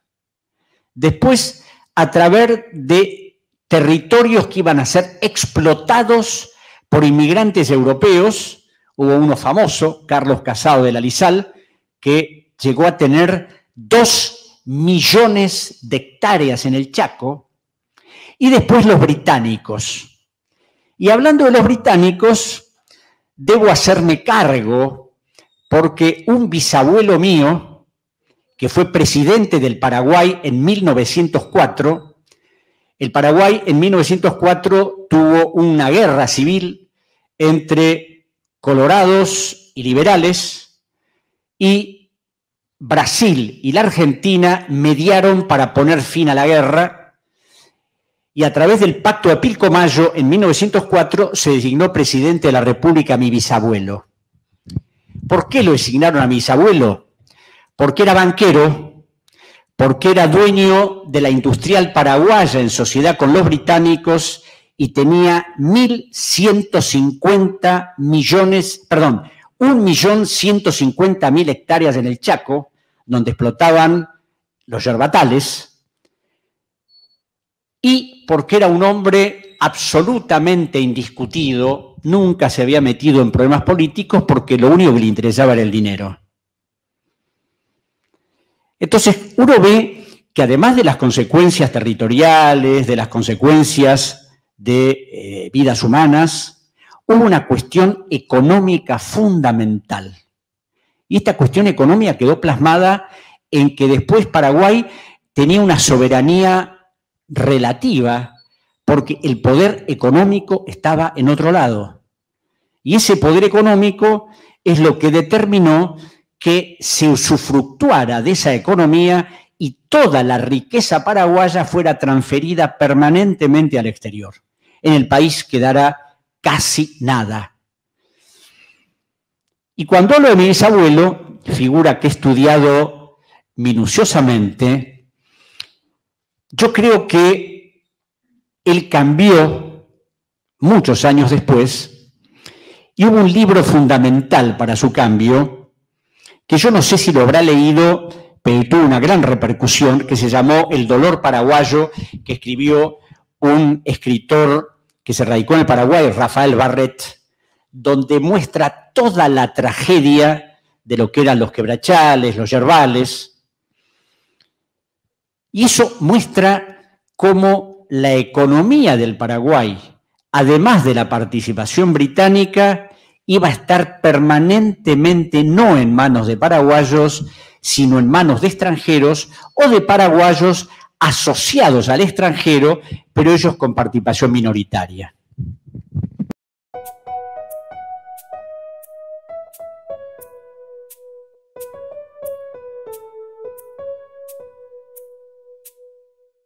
después a través de territorios que iban a ser explotados por inmigrantes europeos, hubo uno famoso, Carlos Casado de la Lizal, que llegó a tener dos millones de hectáreas en el Chaco, y después los británicos y hablando de los británicos, debo hacerme cargo porque un bisabuelo mío, que fue presidente del Paraguay en 1904, el Paraguay en 1904 tuvo una guerra civil entre colorados y liberales y Brasil y la Argentina mediaron para poner fin a la guerra y a través del Pacto de Pilcomayo en 1904 se designó presidente de la República a mi bisabuelo. ¿Por qué lo designaron a mi bisabuelo? Porque era banquero, porque era dueño de la industrial paraguaya en sociedad con los británicos y tenía 1.150 millones, perdón, 1.150.000 hectáreas en el Chaco, donde explotaban los yerbatales. Y porque era un hombre absolutamente indiscutido, nunca se había metido en problemas políticos porque lo único que le interesaba era el dinero. Entonces, uno ve que además de las consecuencias territoriales, de las consecuencias de eh, vidas humanas, hubo una cuestión económica fundamental. Y esta cuestión económica quedó plasmada en que después Paraguay tenía una soberanía relativa porque el poder económico estaba en otro lado. Y ese poder económico es lo que determinó que se usufructuara de esa economía y toda la riqueza paraguaya fuera transferida permanentemente al exterior. En el país quedará casi nada. Y cuando hablo de mi abuelo figura que he estudiado minuciosamente, yo creo que él cambió muchos años después y hubo un libro fundamental para su cambio, que yo no sé si lo habrá leído, pero tuvo una gran repercusión, que se llamó El dolor paraguayo, que escribió un escritor que se radicó en el Paraguay, Rafael Barret, donde muestra toda la tragedia de lo que eran los quebrachales, los yerbales, y eso muestra cómo la economía del Paraguay, además de la participación británica, iba a estar permanentemente no en manos de paraguayos, sino en manos de extranjeros o de paraguayos asociados al extranjero, pero ellos con participación minoritaria.